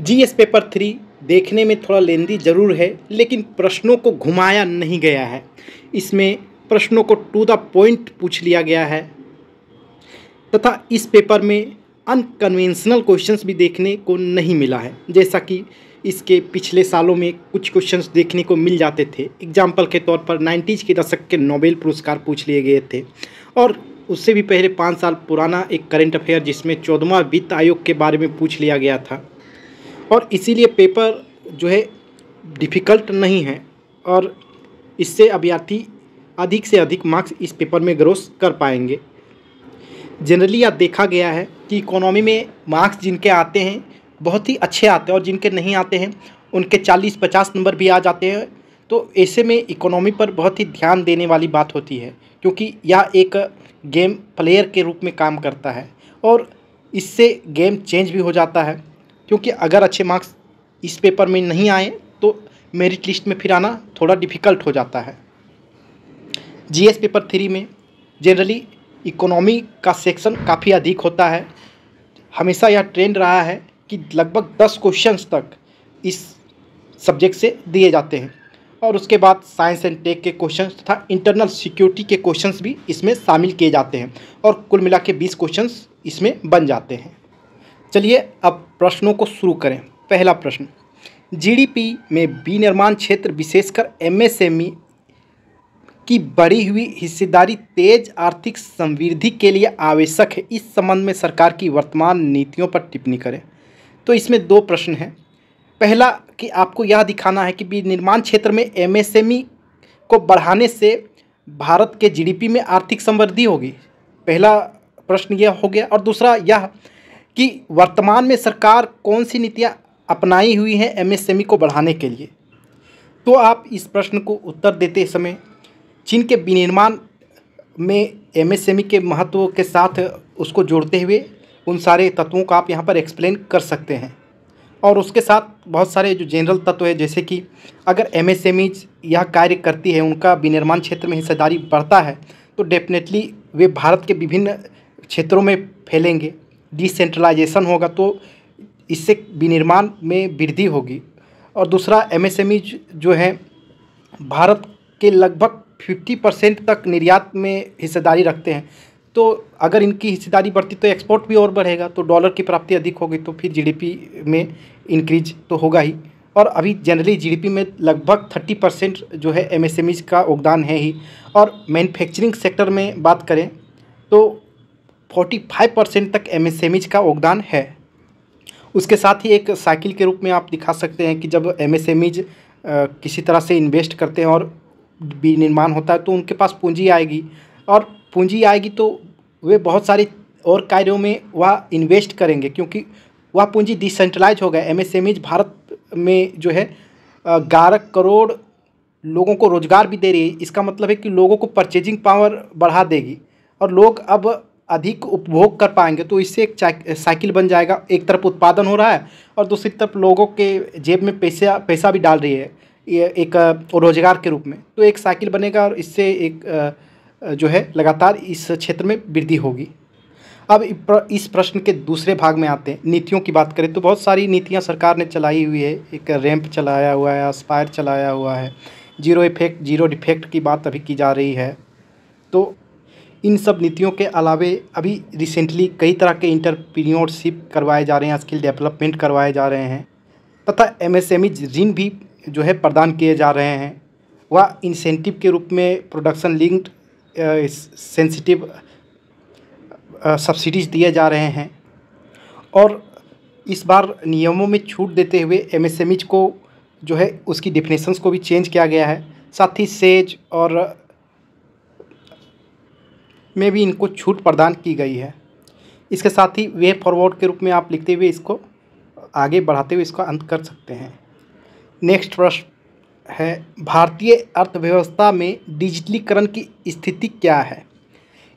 GS paper three देखने में थोड़ा लेंदी ज़रूर है लेकिन प्रश्नों को घुमाया नहीं गया है इसमें प्रश्नों को टू द पॉइंट पूछ लिया गया है तथा इस पेपर में अनकन्वेंशनल क्वेश्चंस भी देखने को नहीं मिला है जैसा कि इसके पिछले सालों में कुछ क्वेश्चंस देखने को मिल जाते थे एग्जाम्पल के तौर पर नाइन्टीज़ के दशक के नोबेल पुरस्कार पूछ लिए गए थे और उससे भी पहले पाँच साल पुराना एक करंट अफेयर जिसमें चौदहवा वित्त आयोग के बारे में पूछ लिया गया था और इसीलिए पेपर जो है डिफ़िकल्ट नहीं है और इससे अभ्यर्थी अधिक से अधिक मार्क्स इस पेपर में ग्रोस कर पाएंगे जनरली यह देखा गया है कि इकोनॉमी में मार्क्स जिनके आते हैं बहुत ही अच्छे आते हैं और जिनके नहीं आते हैं उनके 40-50 नंबर भी आ जाते हैं तो ऐसे में इकोनॉमी पर बहुत ही ध्यान देने वाली बात होती है क्योंकि यह एक गेम प्लेयर के रूप में काम करता है और इससे गेम चेंज भी हो जाता है क्योंकि अगर अच्छे मार्क्स इस पेपर में नहीं आए तो मेरिट लिस्ट में फिर आना थोड़ा डिफ़िकल्ट हो जाता है जीएस पेपर थ्री में जनरली इकोनॉमी का सेक्शन काफ़ी अधिक होता है हमेशा यह ट्रेंड रहा है कि लगभग दस क्वेश्चन तक इस सब्जेक्ट से दिए जाते हैं और उसके बाद साइंस एंड टेक के क्वेश्चन तथा इंटरनल सिक्योरिटी के क्वेश्चन भी इसमें शामिल किए जाते हैं और कुल मिला के बीस क्वेश्चन इसमें बन जाते हैं चलिए अब प्रश्नों को शुरू करें पहला प्रश्न जीडीपी में विनिर्माण क्षेत्र विशेषकर एमएसएमई e की बढ़ी हुई हिस्सेदारी तेज आर्थिक समृद्धि के लिए आवश्यक है इस संबंध में सरकार की वर्तमान नीतियों पर टिप्पणी करें तो इसमें दो प्रश्न हैं पहला कि आपको यह दिखाना है कि विनिर्माण क्षेत्र में एमएसएमई e को बढ़ाने से भारत के जीडीपी में आर्थिक समृद्धि होगी पहला प्रश्न यह हो गया और दूसरा यह कि वर्तमान में सरकार कौन सी नीतियाँ अपनाई हुई हैं एमएसएमई को बढ़ाने के लिए तो आप इस प्रश्न को उत्तर देते समय चीन के विनिर्माण में एमएसएमई के महत्व के साथ उसको जोड़ते हुए उन सारे तत्वों का आप यहाँ पर एक्सप्लेन कर सकते हैं और उसके साथ बहुत सारे जो जनरल तत्व है जैसे कि अगर एम एस यह कार्य करती है उनका विनिर्माण क्षेत्र में हिस्सेदारी बढ़ता है तो डेफिनेटली वे भारत के विभिन्न क्षेत्रों में फैलेंगे डिसेंट्रलाइजेशन होगा तो इससे विनिर्माण में वृद्धि होगी और दूसरा एमएसएमई e जो है भारत के लगभग 50 परसेंट तक निर्यात में हिस्सेदारी रखते हैं तो अगर इनकी हिस्सेदारी बढ़ती तो एक्सपोर्ट भी और बढ़ेगा तो डॉलर की प्राप्ति अधिक होगी तो फिर जीडीपी में इंक्रीज तो होगा ही और अभी जनरली जीडीपी में लगभग 30 परसेंट जो है एमएसएमईज e का योगदान है ही और मैन्युफैक्चरिंग सेक्टर में बात करें तो 45 परसेंट तक एमएसएमईज e का योगदान है उसके साथ ही एक साइकिल के रूप में आप दिखा सकते हैं कि जब एमएसएमईज e, किसी तरह से इन्वेस्ट करते हैं और विनिर्माण होता है तो उनके पास पूंजी आएगी और पूंजी आएगी तो वे बहुत सारी और कार्यों में वह इन्वेस्ट करेंगे क्योंकि वह पूंजी डिसेंट्रलाइज हो गया एम e भारत में जो है ग्यारह करोड़ लोगों को रोज़गार भी दे रही है इसका मतलब है कि लोगों को परचेजिंग पावर बढ़ा देगी और लोग अब अधिक उपभोग कर पाएंगे तो इससे एक साइकिल बन जाएगा एक तरफ उत्पादन हो रहा है और दूसरी तरफ लोगों के जेब में पैसा पैसा भी डाल रही है ये एक रोजगार के रूप में तो एक साइकिल बनेगा और इससे एक जो है लगातार इस क्षेत्र में वृद्धि होगी अब इस प्रश्न के दूसरे भाग में आते हैं नीतियों की बात करें तो बहुत सारी नीतियां सरकार ने चलाई हुई है एक रैंप चलाया हुआ है स्पायर चलाया हुआ है जीरो इफेक्ट जीरो डिफेक्ट की बात अभी की जा रही है तो इन सब नीतियों के अलावे अभी रिसेंटली कई तरह के इंटरप्रीनियोरशिप करवाए जा रहे हैं स्किल डेवलपमेंट करवाए जा रहे हैं तथा एमएसएमई e ऋण भी जो है प्रदान किए जा रहे हैं वह इंसेंटिव के रूप में प्रोडक्शन लिंक्ड सेंसिटिव सब्सिडीज दिए जा रहे हैं और इस बार नियमों में छूट देते हुए एम e को जो है उसकी डिफिनेशंस को भी चेंज किया गया है साथ ही सेज और में भी इनको छूट प्रदान की गई है इसके साथ ही वे फॉरवर्ड के रूप में आप लिखते हुए इसको आगे बढ़ाते हुए इसका अंत कर सकते हैं नेक्स्ट प्रश्न है भारतीय अर्थव्यवस्था में डिजिटलीकरण की स्थिति क्या है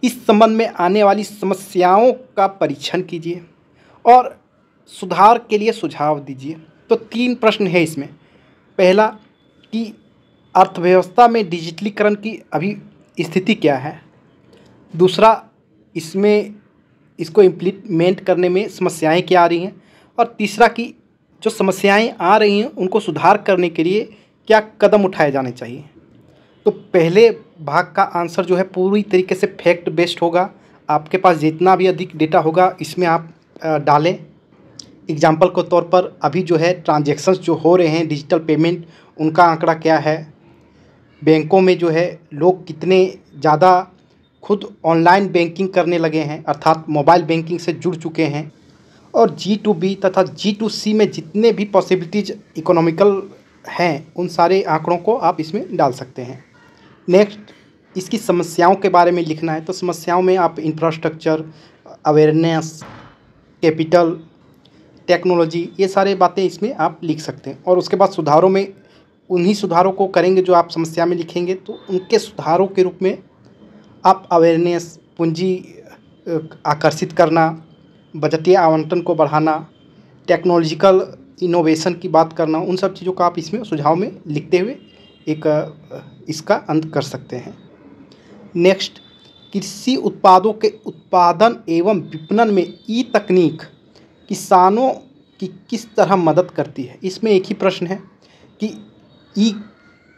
इस संबंध में आने वाली समस्याओं का परीक्षण कीजिए और सुधार के लिए सुझाव दीजिए तो तीन प्रश्न है इसमें पहला कि अर्थव्यवस्था में डिजिटलीकरण की अभी स्थिति क्या है दूसरा इसमें इसको इम्प्लीमेंट करने में समस्याएं क्या आ रही हैं और तीसरा कि जो समस्याएं आ रही हैं उनको सुधार करने के लिए क्या कदम उठाए जाने चाहिए तो पहले भाग का आंसर जो है पूरी तरीके से फैक्ट बेस्ड होगा आपके पास जितना भी अधिक डेटा होगा इसमें आप डालें एग्जाम्पल के तौर पर अभी जो है ट्रांजेक्शन्स जो हो रहे हैं डिजिटल पेमेंट उनका आंकड़ा क्या है बैंकों में जो है लोग कितने ज़्यादा खुद ऑनलाइन बैंकिंग करने लगे हैं अर्थात मोबाइल बैंकिंग से जुड़ चुके हैं और जी टू बी तथा जी टू सी में जितने भी पॉसिबिलिटीज इकोनॉमिकल हैं उन सारे आंकड़ों को आप इसमें डाल सकते हैं नेक्स्ट इसकी समस्याओं के बारे में लिखना है तो समस्याओं में आप इंफ्रास्ट्रक्चर अवेयरनेस कैपिटल टेक्नोलॉजी ये सारे बातें इसमें आप लिख सकते हैं और उसके बाद सुधारों में उन्हीं सुधारों को करेंगे जो आप समस्या में लिखेंगे तो उनके सुधारों के रूप में अप अवेयरनेस पूंजी आकर्षित करना बजटीय आवंटन को बढ़ाना टेक्नोलॉजिकल इनोवेशन की बात करना उन सब चीज़ों का आप इसमें सुझाव में लिखते हुए एक इसका अंत कर सकते हैं नेक्स्ट कृषि उत्पादों के उत्पादन एवं विपणन में ई तकनीक किसानों की किस तरह मदद करती है इसमें एक ही प्रश्न है कि ई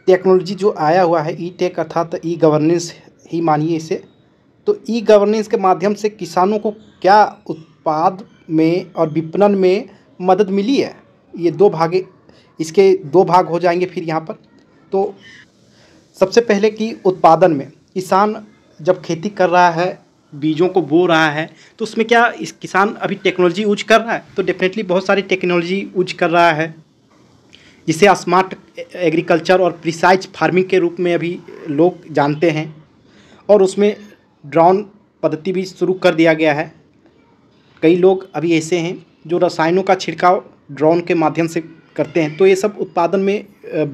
टेक्नोलॉजी जो आया हुआ है ई टेक अर्थात ई गवर्नेंस ही मानिए इसे तो ई गवर्नेंस के माध्यम से किसानों को क्या उत्पाद में और विपणन में मदद मिली है ये दो भागे इसके दो भाग हो जाएंगे फिर यहाँ पर तो सबसे पहले कि उत्पादन में किसान जब खेती कर रहा है बीजों को बो रहा है तो उसमें क्या इस किसान अभी टेक्नोलॉजी यूज कर रहा है तो डेफिनेटली बहुत सारी टेक्नोलॉजी यूज कर रहा है जिसे स्मार्ट एग्रीकल्चर और प्रिसाइज फार्मिंग के रूप में अभी लोग जानते हैं और उसमें ड्रोन पद्धति भी शुरू कर दिया गया है कई लोग अभी ऐसे हैं जो रसायनों का छिड़काव ड्रोन के माध्यम से करते हैं तो ये सब उत्पादन में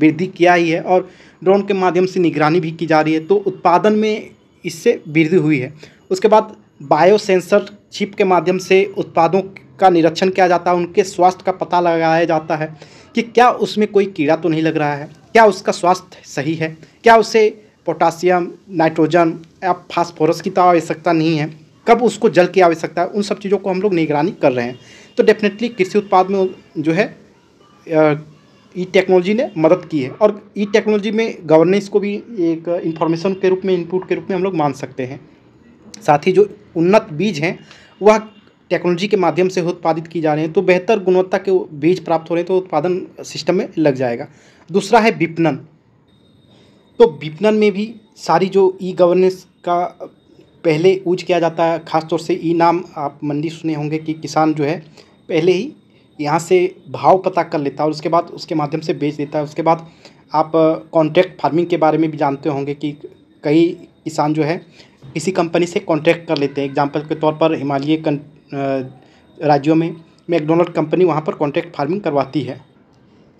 वृद्धि किया ही है और ड्रोन के माध्यम से निगरानी भी की जा रही है तो उत्पादन में इससे वृद्धि हुई है उसके बाद बायोसेंसर चिप के माध्यम से उत्पादों का निरीक्षण किया जाता है उनके स्वास्थ्य का पता लगाया जाता है कि क्या उसमें कोई कीड़ा तो नहीं लग रहा है क्या उसका स्वास्थ्य सही है क्या उसे पोटासियम नाइट्रोजन आप फास्फोरस की तो आवश्यकता नहीं है कब उसको जल की आवश्यकता है उन सब चीज़ों को हम लोग निगरानी कर रहे हैं तो डेफिनेटली कृषि उत्पाद में जो है ई टेक्नोलॉजी ने मदद की है और ई टेक्नोलॉजी में गवर्नेंस को भी एक इन्फॉर्मेशन के रूप में इनपुट के रूप में हम लोग मान सकते हैं साथ ही जो उन्नत बीज हैं वह टेक्नोलॉजी के माध्यम से उत्पादित की जा रहे हैं तो बेहतर गुणवत्ता के बीज प्राप्त हो रहे हैं तो उत्पादन सिस्टम में लग जाएगा दूसरा है विपणन तो विपणन में भी सारी जो ई गवर्नेंस का पहले यूज किया जाता है ख़ासतौर से ई नाम आप मंडी सुने होंगे कि किसान जो है पहले ही यहाँ से भाव पता कर लेता है और उसके बाद उसके माध्यम से बेच देता है उसके बाद आप कॉन्ट्रैक्ट फार्मिंग के बारे में भी जानते होंगे कि कई किसान जो है किसी कंपनी से कॉन्ट्रैक्ट कर लेते हैं एग्जाम्पल के तौर पर हिमालय राज्यों में मैकडोनल्ड कंपनी वहाँ पर कॉन्ट्रैक्ट फार्मिंग करवाती है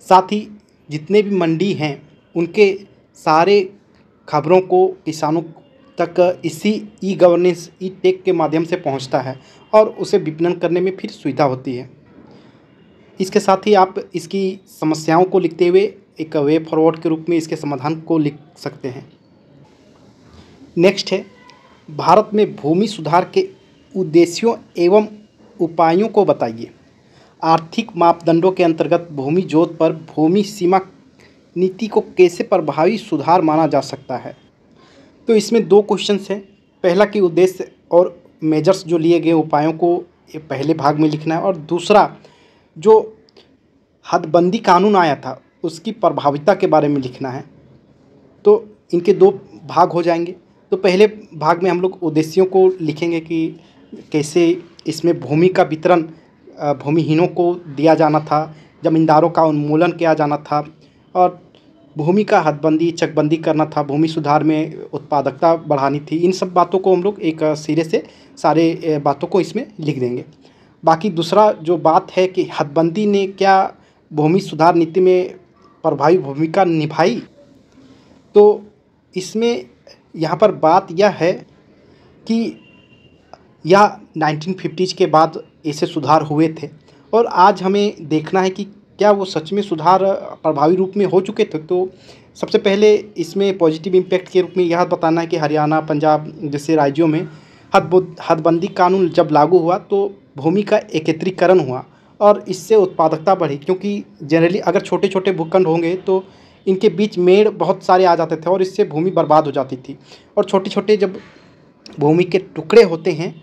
साथ ही जितने भी मंडी हैं उनके सारे खबरों को किसानों तक इसी ई गवर्नेंस ई टेक के माध्यम से पहुंचता है और उसे विपणन करने में फिर सुविधा होती है इसके साथ ही आप इसकी समस्याओं को लिखते हुए एक वे फॉरवर्ड के रूप में इसके समाधान को लिख सकते हैं नेक्स्ट है भारत में भूमि सुधार के उद्देश्यों एवं उपायों को बताइए आर्थिक मापदंडों के अंतर्गत भूमि जोत पर भूमि सीमा नीति को कैसे प्रभावी सुधार माना जा सकता है तो इसमें दो क्वेश्चन हैं पहला कि उद्देश्य और मेजर्स जो लिए गए उपायों को ये पहले भाग में लिखना है और दूसरा जो हदबंदी कानून आया था उसकी प्रभाविता के बारे में लिखना है तो इनके दो भाग हो जाएंगे तो पहले भाग में हम लोग उद्देश्यों को लिखेंगे कि कैसे इसमें भूमि का वितरण भूमिहीनों को दिया जाना था ज़मींदारों का उन्मूलन किया जाना था और भूमि का हदबंदी चकबंदी करना था भूमि सुधार में उत्पादकता बढ़ानी थी इन सब बातों को हम लोग एक सिरे से सारे बातों को इसमें लिख देंगे बाकी दूसरा जो बात है कि हदबंदी ने क्या भूमि सुधार नीति में प्रभावी भूमिका निभाई तो इसमें यहाँ पर बात यह है कि यह 1950s के बाद ऐसे सुधार हुए थे और आज हमें देखना है कि क्या वो सच में सुधार प्रभावी रूप में हो चुके थे तो सबसे पहले इसमें पॉजिटिव इम्पैक्ट के रूप में यह बताना है कि हरियाणा पंजाब जैसे राज्यों में हद हदबंदी कानून जब लागू हुआ तो भूमि का एकत्रीकरण हुआ और इससे उत्पादकता बढ़ी क्योंकि जनरली अगर छोटे छोटे भूखंड होंगे तो इनके बीच मेड़ बहुत सारे आ जाते थे और इससे भूमि बर्बाद हो जाती थी और छोटे छोटे जब भूमि के टुकड़े होते हैं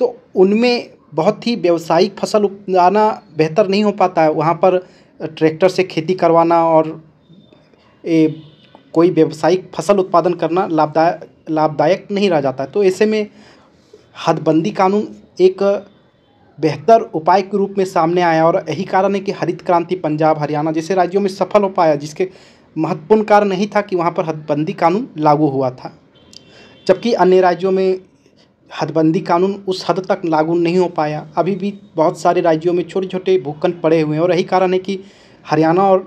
तो उनमें बहुत ही व्यावसायिक फसल उगाना बेहतर नहीं हो पाता है वहाँ पर ट्रैक्टर से खेती करवाना और ए, कोई व्यावसायिक फसल उत्पादन करना लाभदायक लाभदायक नहीं रह जाता है तो ऐसे में हदबंदी कानून एक बेहतर उपाय के रूप में सामने आया और यही कारण है कि हरित क्रांति पंजाब हरियाणा जैसे राज्यों में सफल हो पाया जिसके महत्वपूर्ण कारण नहीं था कि वहाँ पर हदबंदी कानून लागू हुआ था जबकि अन्य राज्यों में हदबंदी कानून उस हद तक लागू नहीं हो पाया अभी भी बहुत सारे राज्यों में छोटे छोटे भूखंड पड़े हुए हैं और यही कारण है कि हरियाणा और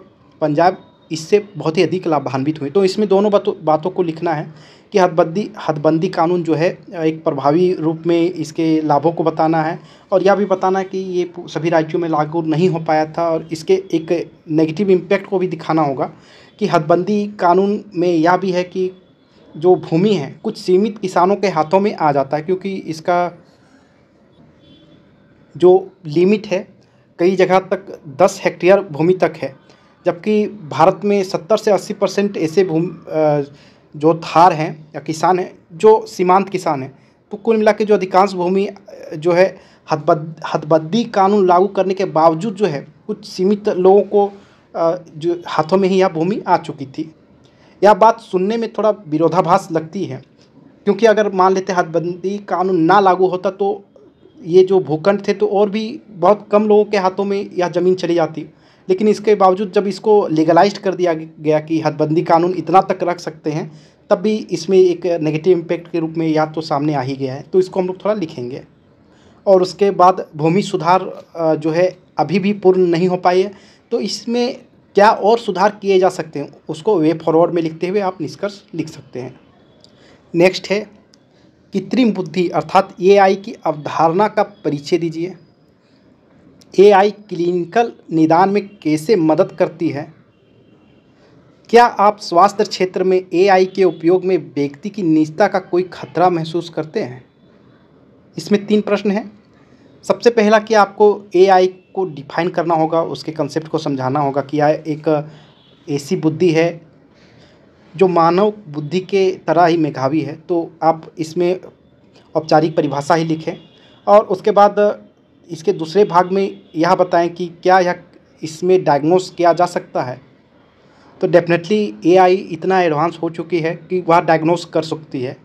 पंजाब इससे बहुत ही अधिक लाभान्वित हुए तो इसमें दोनों बातों बातों को लिखना है कि हदबंदी हदबंदी कानून जो है एक प्रभावी रूप में इसके लाभों को बताना है और यह भी बताना है कि ये सभी राज्यों में लागू नहीं हो पाया था और इसके एक नेगेटिव इम्पैक्ट को भी दिखाना होगा कि हदबंदी कानून में यह भी है कि जो भूमि है कुछ सीमित किसानों के हाथों में आ जाता है क्योंकि इसका जो लिमिट है कई जगह तक 10 हेक्टेयर भूमि तक है जबकि भारत में 70 से 80 परसेंट ऐसे भूमि जो थार हैं या किसान हैं जो सीमांत किसान हैं तो कुल मिला जो अधिकांश भूमि जो है हदबद हदबद्दी कानून लागू करने के बावजूद जो है कुछ सीमित लोगों को जो हाथों में ही यह भूमि आ चुकी थी यह बात सुनने में थोड़ा विरोधाभास लगती है क्योंकि अगर मान लेते हदबंदी कानून ना लागू होता तो ये जो भूखंड थे तो और भी बहुत कम लोगों के हाथों में यह ज़मीन चली जाती लेकिन इसके बावजूद जब इसको लीगलाइज कर दिया गया कि हदबंदी कानून इतना तक रख सकते हैं तब भी इसमें एक नेगेटिव इम्पैक्ट के रूप में या तो सामने आ ही गया है तो इसको हम लोग थोड़ा लिखेंगे और उसके बाद भूमि सुधार जो है अभी भी पूर्ण नहीं हो पाई है तो इसमें क्या और सुधार किए जा सकते हैं उसको वे फॉरवर्ड में लिखते हुए आप निष्कर्ष लिख सकते हैं नेक्स्ट है कृत्रिम बुद्धि अर्थात एआई की अवधारणा का परिचय दीजिए एआई क्लिनिकल निदान में कैसे मदद करती है क्या आप स्वास्थ्य क्षेत्र में एआई के उपयोग में व्यक्ति की निजता का कोई खतरा महसूस करते हैं इसमें तीन प्रश्न हैं सबसे पहला कि आपको एआई को डिफाइन करना होगा उसके कंसेप्ट को समझाना होगा कि यह एक ऐसी बुद्धि है जो मानव बुद्धि के तरह ही मेघावी है तो आप इसमें औपचारिक परिभाषा ही लिखें और उसके बाद इसके दूसरे भाग में यह बताएं कि क्या यह इसमें डायग्नोस किया जा सकता है तो डेफिनेटली एआई इतना एडवांस हो चुकी है कि वह डायग्नोस कर सकती है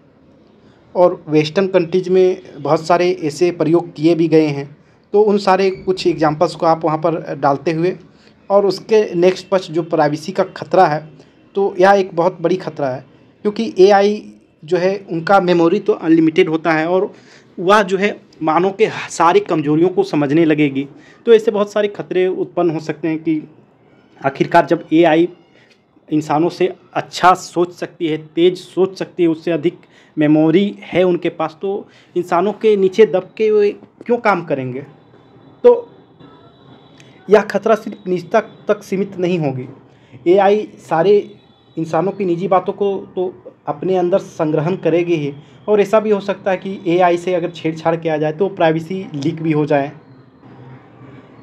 और वेस्टर्न कंट्रीज में बहुत सारे ऐसे प्रयोग किए भी गए हैं तो उन सारे कुछ एग्जांपल्स को आप वहाँ पर डालते हुए और उसके नेक्स्ट पक्ष जो प्राइवेसी का खतरा है तो यह एक बहुत बड़ी खतरा है क्योंकि एआई जो है उनका मेमोरी तो अनलिमिटेड होता है और वह जो है मानव के सारी कमजोरियों को समझने लगेगी तो ऐसे बहुत सारे खतरे उत्पन्न हो सकते हैं कि आखिरकार जब ए इंसानों से अच्छा सोच सकती है तेज सोच सकती है उससे अधिक मेमोरी है उनके पास तो इंसानों के नीचे दब के वे क्यों काम करेंगे तो यह खतरा सिर्फ निजता तक सीमित नहीं होगी एआई सारे इंसानों की निजी बातों को तो अपने अंदर संग्रहण करेगी ही और ऐसा भी हो सकता है कि एआई से अगर छेड़छाड़ किया जाए तो प्राइवेसी लीक भी हो जाए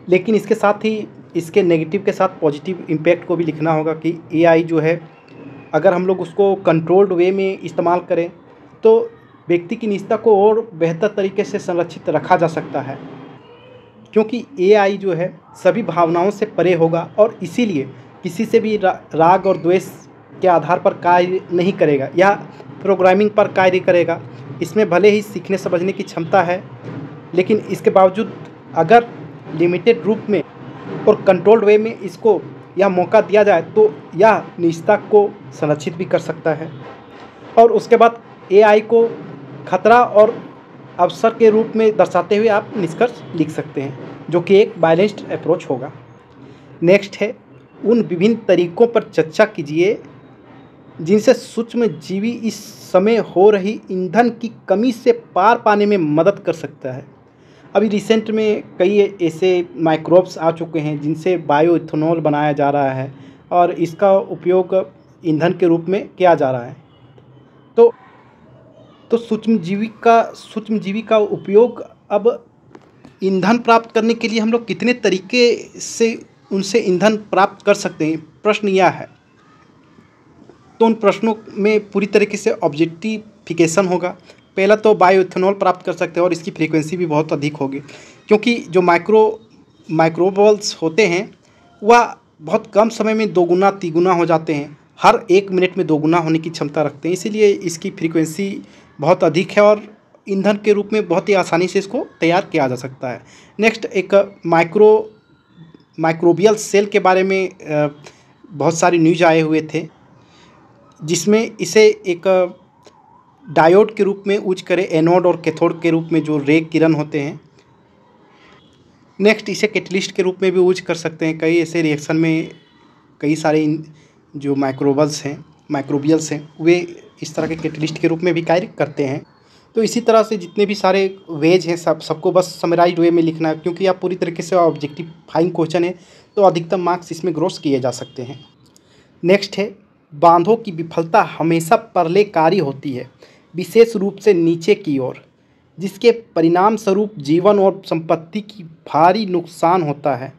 लेकिन इसके साथ ही इसके नेगेटिव के साथ पॉजिटिव इम्पैक्ट को भी लिखना होगा कि एआई जो है अगर हम लोग उसको कंट्रोल्ड वे में इस्तेमाल करें तो व्यक्ति की निजता को और बेहतर तरीके से संरक्षित रखा जा सकता है क्योंकि एआई जो है सभी भावनाओं से परे होगा और इसीलिए किसी से भी रा, राग और द्वेष के आधार पर कार्य नहीं करेगा या प्रोग्रामिंग पर कार्य करेगा इसमें भले ही सीखने समझने की क्षमता है लेकिन इसके बावजूद अगर लिमिटेड रूप में और कंट्रोल्ड वे में इसको यह मौका दिया जाए तो यह निजता को संरक्षित भी कर सकता है और उसके बाद एआई को खतरा और अवसर के रूप में दर्शाते हुए आप निष्कर्ष लिख सकते हैं जो कि एक बैलेंस्ड अप्रोच होगा नेक्स्ट है उन विभिन्न तरीकों पर चर्चा कीजिए जिनसे सूक्ष्म जीवी इस समय हो रही ईंधन की कमी से पार पाने में मदद कर सकता है अभी रिसेंट में कई ऐसे माइक्रोब्स आ चुके हैं जिनसे बायो इथेनॉल बनाया जा रहा है और इसका उपयोग ईंधन के रूप में किया जा रहा है तो सूक्ष्मजीवी का सूक्ष्मजीवी का उपयोग अब ईंधन प्राप्त करने के लिए हम लोग कितने तरीके से उनसे ईंधन प्राप्त कर सकते हैं प्रश्न यह है तो उन प्रश्नों में पूरी तरीके से ऑब्जेक्टिफिकेशन होगा पहला तो बायोथेनॉल प्राप्त कर सकते हैं और इसकी फ्रीक्वेंसी भी बहुत अधिक होगी क्योंकि जो माइक्रो माइक्रोबल्स होते हैं वह बहुत कम समय में दोगुना तिगुना हो जाते हैं हर एक मिनट में दोगुना होने की क्षमता रखते हैं इसीलिए इसकी फ्रीक्वेंसी बहुत अधिक है और ईंधन के रूप में बहुत ही आसानी से इसको तैयार किया जा सकता है नेक्स्ट एक माइक्रो माइक्रोबियल सेल के बारे में बहुत सारी न्यूज आए हुए थे जिसमें इसे एक डायोड के रूप में यूज करें एनोड और कैथोड के रूप में जो रे किरण होते हैं नेक्स्ट इसे कैटलिस्ट के रूप में भी यूज कर सकते हैं कई ऐसे रिएक्शन में कई सारे जो माइक्रोबल्स हैं माइक्रोबियल्स हैं वे इस तरह के कैटलिस्ट के रूप में भी कार्य करते हैं तो इसी तरह से जितने भी सारे वेज हैं सब सबको बस समराइज वे में लिखना है क्योंकि आप पूरी तरीके से ऑब्जेक्टिव फाइंग क्वेश्चन है तो अधिकतम मार्क्स इसमें ग्रोस किए जा सकते हैं नेक्स्ट है बांधों की विफलता हमेशा परलेकारी होती है विशेष रूप से नीचे की ओर जिसके परिणाम स्वरूप जीवन और संपत्ति की भारी नुकसान होता है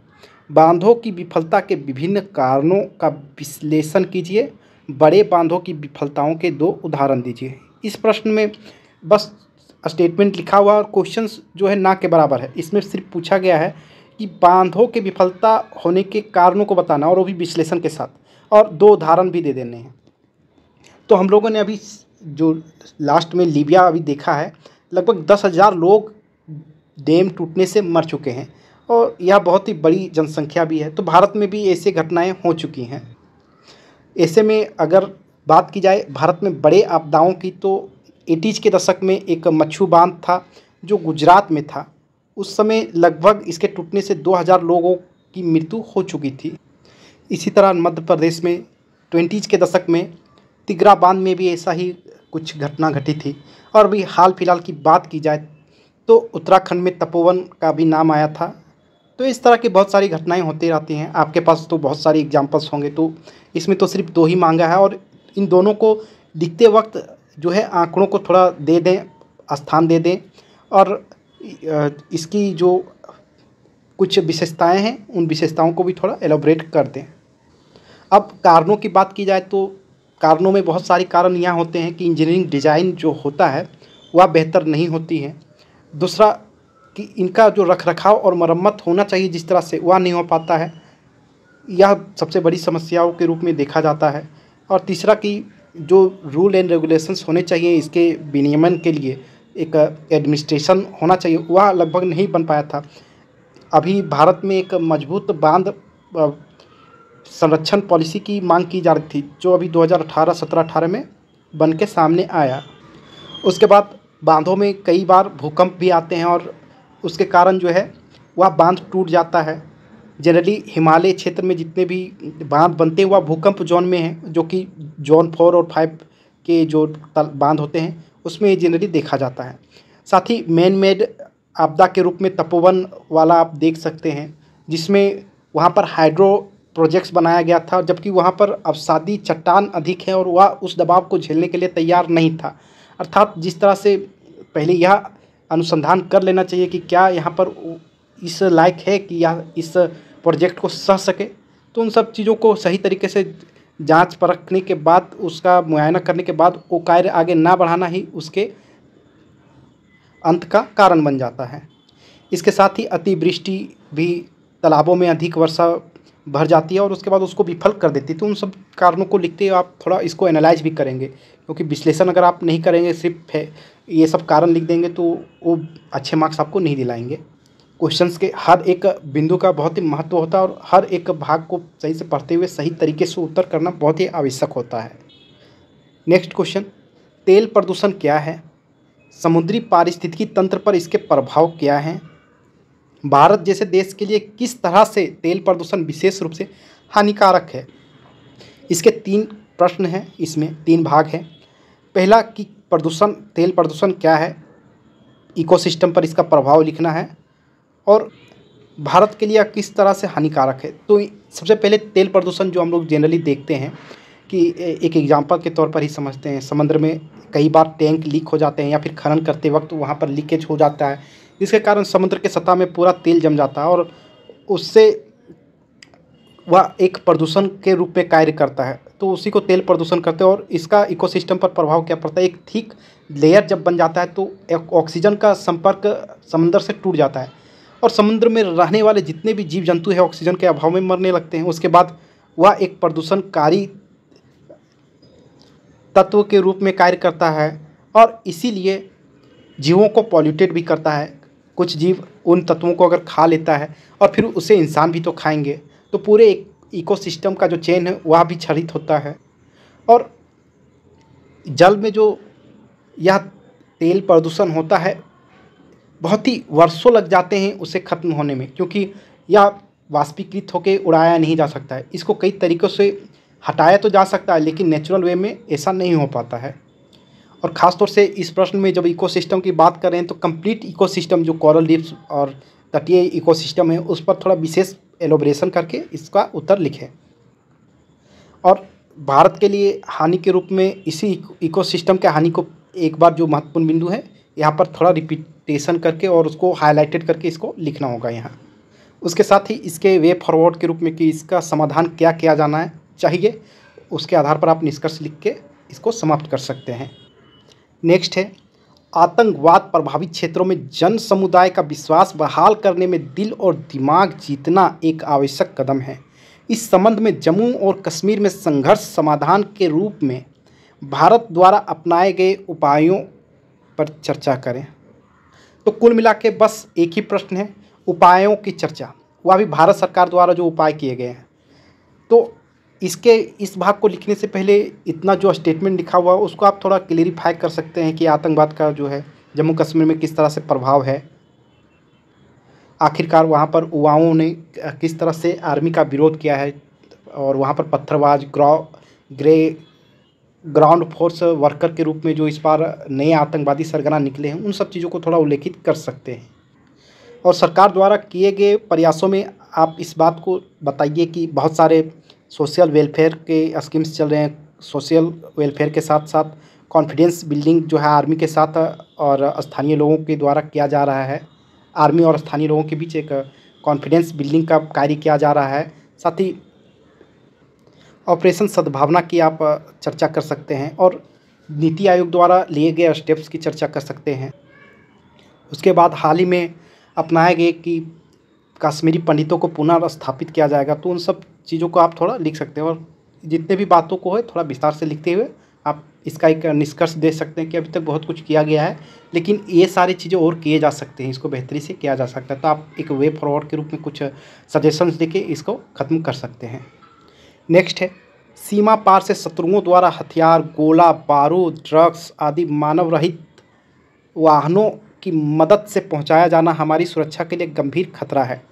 बांधों की विफलता के विभिन्न कारणों का विश्लेषण कीजिए बड़े बांधों की विफलताओं के दो उदाहरण दीजिए इस प्रश्न में बस स्टेटमेंट लिखा हुआ और क्वेश्चन जो है ना के बराबर है इसमें सिर्फ पूछा गया है कि बांधों के विफलता होने के कारणों को बताना और वो भी विश्लेषण के साथ और दो उदाहरण भी दे देने हैं तो हम लोगों ने अभी जो लास्ट में लीबिया अभी देखा है लगभग दस हज़ार लोग डैम टूटने से मर चुके हैं और यह बहुत ही बड़ी जनसंख्या भी है तो भारत में भी ऐसे घटनाएं हो चुकी हैं ऐसे में अगर बात की जाए भारत में बड़े आपदाओं की तो एटीज़ के दशक में एक मच्छू बांध था जो गुजरात में था उस समय लगभग इसके टूटने से 2000 लोगों की मृत्यु हो चुकी थी इसी तरह मध्य प्रदेश में ट्वेंटीज़ के दशक में तिगरा बांध में भी ऐसा ही कुछ घटना घटी थी और भी हाल फिलहाल की बात की जाए तो उत्तराखंड में तपोवन का भी नाम आया था तो इस तरह की बहुत सारी घटनाएं होती रहती हैं आपके पास तो बहुत सारी एग्जाम्पल्स होंगे तो इसमें तो सिर्फ दो ही मांगा है और इन दोनों को लिखते वक्त जो है आंकड़ों को थोड़ा दे दें स्थान दे दें और इसकी जो कुछ विशेषताएं हैं उन विशेषताओं को भी थोड़ा एलोबरेट कर दें अब कारणों की बात की जाए तो कारणों में बहुत सारे कारण यह होते हैं कि इंजीनियरिंग डिज़ाइन जो होता है वह बेहतर नहीं होती है दूसरा कि इनका जो रख रखाव और मरम्मत होना चाहिए जिस तरह से वह नहीं हो पाता है यह सबसे बड़ी समस्याओं के रूप में देखा जाता है और तीसरा कि जो रूल एंड रेगुलेशंस होने चाहिए इसके विनियमन के लिए एक एडमिनिस्ट्रेशन होना चाहिए वह लगभग नहीं बन पाया था अभी भारत में एक मजबूत बांध संरक्षण पॉलिसी की मांग की जा रही थी जो अभी 2018-17-18 में बन के सामने आया उसके बाद बांधों में कई बार भूकंप भी आते हैं और उसके कारण जो है वह बांध टूट जाता है जनरली हिमालय क्षेत्र में जितने भी बांध बनते हैं वह भूकंप जोन में हैं जो कि जोन फोर और फाइव के जो बांध होते हैं उसमें जनरली देखा जाता है साथ ही मैन मेड आपदा के रूप में तपोवन वाला आप देख सकते हैं जिसमें वहाँ पर हाइड्रो प्रोजेक्ट्स बनाया गया था जबकि वहाँ पर अवसादी चट्टान अधिक है और वह उस दबाव को झेलने के लिए तैयार नहीं था अर्थात जिस तरह से पहले यह अनुसंधान कर लेना चाहिए कि क्या यहाँ पर इस लायक है कि यह इस प्रोजेक्ट को सह सके तो उन सब चीज़ों को सही तरीके से जांच परखने के बाद उसका मुआयना करने के बाद वो कार्य आगे ना बढ़ाना ही उसके अंत का कारण बन जाता है इसके साथ ही अतिवृष्टि भी तालाबों में अधिक वर्षा भर जाती है और उसके बाद उसको विफल कर देती है तो उन सब कारणों को लिखते हुए आप थोड़ा इसको एनालाइज भी करेंगे क्योंकि विश्लेषण अगर आप नहीं करेंगे सिर्फ ये सब कारण लिख देंगे तो वो अच्छे मार्क्स आपको नहीं दिलाएंगे क्वेश्चंस के हर एक बिंदु का बहुत ही महत्व होता है और हर एक भाग को सही से पढ़ते हुए सही तरीके से उत्तर करना बहुत ही आवश्यक होता है नेक्स्ट क्वेश्चन तेल प्रदूषण क्या है समुद्री पारिस्थितिकी तंत्र पर इसके प्रभाव क्या हैं भारत जैसे देश के लिए किस तरह से तेल प्रदूषण विशेष रूप से हानिकारक है इसके तीन प्रश्न हैं इसमें तीन भाग हैं पहला कि प्रदूषण तेल प्रदूषण क्या है इकोसिस्टम पर इसका प्रभाव लिखना है और भारत के लिए किस तरह से हानिकारक है तो सबसे पहले तेल प्रदूषण जो हम लोग जनरली देखते हैं कि एक एग्जांपल के तौर पर ही समझते हैं समुद्र में कई बार टैंक लीक हो जाते हैं या फिर खनन करते वक्त वहाँ पर लीकेज हो जाता है जिसके कारण समुद्र के सतह में पूरा तेल जम जाता है और उससे वह एक प्रदूषण के रूप में कार्य करता है तो उसी को तेल प्रदूषण करते हैं और इसका इकोसिस्टम पर प्रभाव क्या पड़ता है एक थीक लेयर जब बन जाता है तो ऑक्सीजन का संपर्क समुद्र से टूट जाता है और समुद्र में रहने वाले जितने भी जीव जंतु हैं ऑक्सीजन के अभाव में मरने लगते हैं उसके बाद वह एक प्रदूषणकारी तत्व के रूप में कार्य करता है और इसीलिए जीवों को पॉल्यूटेड भी करता है कुछ जीव उन तत्वों को अगर खा लेता है और फिर उसे इंसान भी तो खाएंगे तो पूरे एक इकोसिस्टम का जो चेन है वह भी क्षरित होता है और जल में जो यह तेल प्रदूषण होता है बहुत ही वर्षों लग जाते हैं उसे खत्म होने में क्योंकि यह वाष्पीकृत होकर उड़ाया नहीं जा सकता है इसको कई तरीक़ों से हटाया तो जा सकता है लेकिन नेचुरल वे में ऐसा नहीं हो पाता है और ख़ासतौर से इस प्रश्न में जब इकोसिस्टम की बात करें तो कंप्लीट इकोसिस्टम जो कॉरल रीफ्स और तटीय इकोसिस्टम है उस पर थोड़ा विशेष एलोब्रेशन करके इसका उत्तर लिखें और भारत के लिए हानि के रूप में इसी इकोसिस्टम के हानि को एक बार जो महत्वपूर्ण बिंदु है यहाँ पर थोड़ा रिपीटेशन करके और उसको हाईलाइटेड करके इसको लिखना होगा यहाँ उसके साथ ही इसके वे फॉरवर्ड के रूप में कि इसका समाधान क्या किया जाना है चाहिए उसके आधार पर आप निष्कर्ष लिख के इसको समाप्त कर सकते हैं नेक्स्ट है आतंकवाद प्रभावित क्षेत्रों में जन समुदाय का विश्वास बहाल करने में दिल और दिमाग जीतना एक आवश्यक कदम है इस संबंध में जम्मू और कश्मीर में संघर्ष समाधान के रूप में भारत द्वारा अपनाए गए उपायों पर चर्चा करें तो कुल मिला के बस एक ही प्रश्न है उपायों की चर्चा वह भी भारत सरकार द्वारा जो उपाय किए गए हैं तो इसके इस भाग को लिखने से पहले इतना जो स्टेटमेंट लिखा हुआ है उसको आप थोड़ा क्लेरिफाई कर सकते हैं कि आतंकवाद का जो है जम्मू कश्मीर में किस तरह से प्रभाव है आखिरकार वहाँ पर युवाओं ने किस तरह से आर्मी का विरोध किया है और वहाँ पर पत्थरबाज ग्रॉ ग्रे ग्राउंड फोर्स वर्कर के रूप में जो इस बार नए आतंकवादी सरगना निकले हैं उन सब चीज़ों को थोड़ा उल्लेखित कर सकते हैं और सरकार द्वारा किए गए प्रयासों में आप इस बात को बताइए कि बहुत सारे सोशल वेलफेयर के स्कीम्स चल रहे हैं सोशल वेलफेयर के साथ साथ कॉन्फिडेंस बिल्डिंग जो है आर्मी के साथ और स्थानीय लोगों के द्वारा किया जा रहा है आर्मी और स्थानीय लोगों के बीच एक कॉन्फिडेंस बिल्डिंग का कार्य किया जा रहा है साथ ही ऑपरेशन सद्भावना की आप चर्चा कर सकते हैं और नीति आयोग द्वारा लिए गए स्टेप्स की चर्चा कर सकते हैं उसके बाद हाल ही में अपनाए गए कि कश्मीरी पंडितों को पुनः स्थापित किया जाएगा तो उन सब चीज़ों को आप थोड़ा लिख सकते हैं और जितने भी बातों को है थोड़ा विस्तार से लिखते हुए आप इसका एक निष्कर्ष दे सकते हैं कि अभी तक बहुत कुछ किया गया है लेकिन ये सारी चीज़ें और किए जा सकते हैं इसको बेहतरी से किया जा सकता है तो आप एक वे फॉरवर्ड के रूप में कुछ सजेशंस देके इसको ख़त्म कर सकते हैं नेक्स्ट है सीमा पार से शत्रुओं द्वारा हथियार गोला बारूद ड्रग्स आदि मानव रहित वाहनों की मदद से पहुँचाया जाना हमारी सुरक्षा के लिए गंभीर खतरा है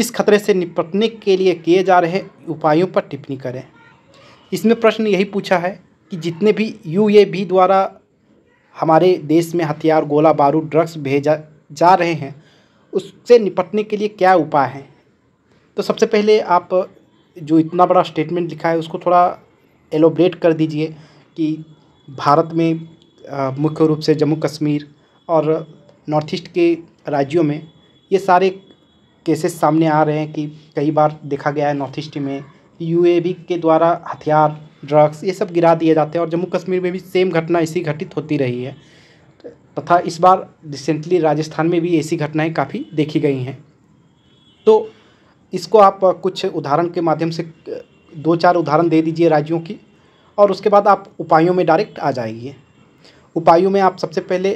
इस खतरे से निपटने के लिए किए जा रहे उपायों पर टिप्पणी करें इसमें प्रश्न यही पूछा है कि जितने भी यू द्वारा हमारे देश में हथियार गोला बारूद ड्रग्स भेजा जा रहे हैं उससे निपटने के लिए क्या उपाय हैं तो सबसे पहले आप जो इतना बड़ा स्टेटमेंट लिखा है उसको थोड़ा एलोब्रेट कर दीजिए कि भारत में मुख्य रूप से जम्मू कश्मीर और नॉर्थ ईस्ट के राज्यों में ये सारे केसेस सामने आ रहे हैं कि कई बार देखा गया है नॉर्थ ईस्ट में यू के द्वारा हथियार ड्रग्स ये सब गिरा दिए जाते हैं और जम्मू कश्मीर में भी सेम घटना इसी घटित होती रही है तथा इस बार रिसेंटली राजस्थान में भी ऐसी घटनाएं काफ़ी देखी गई हैं तो इसको आप कुछ उदाहरण के माध्यम से दो चार उदाहरण दे दीजिए राज्यों की और उसके बाद आप उपायों में डायरेक्ट आ जाइए उपायों में आप सबसे पहले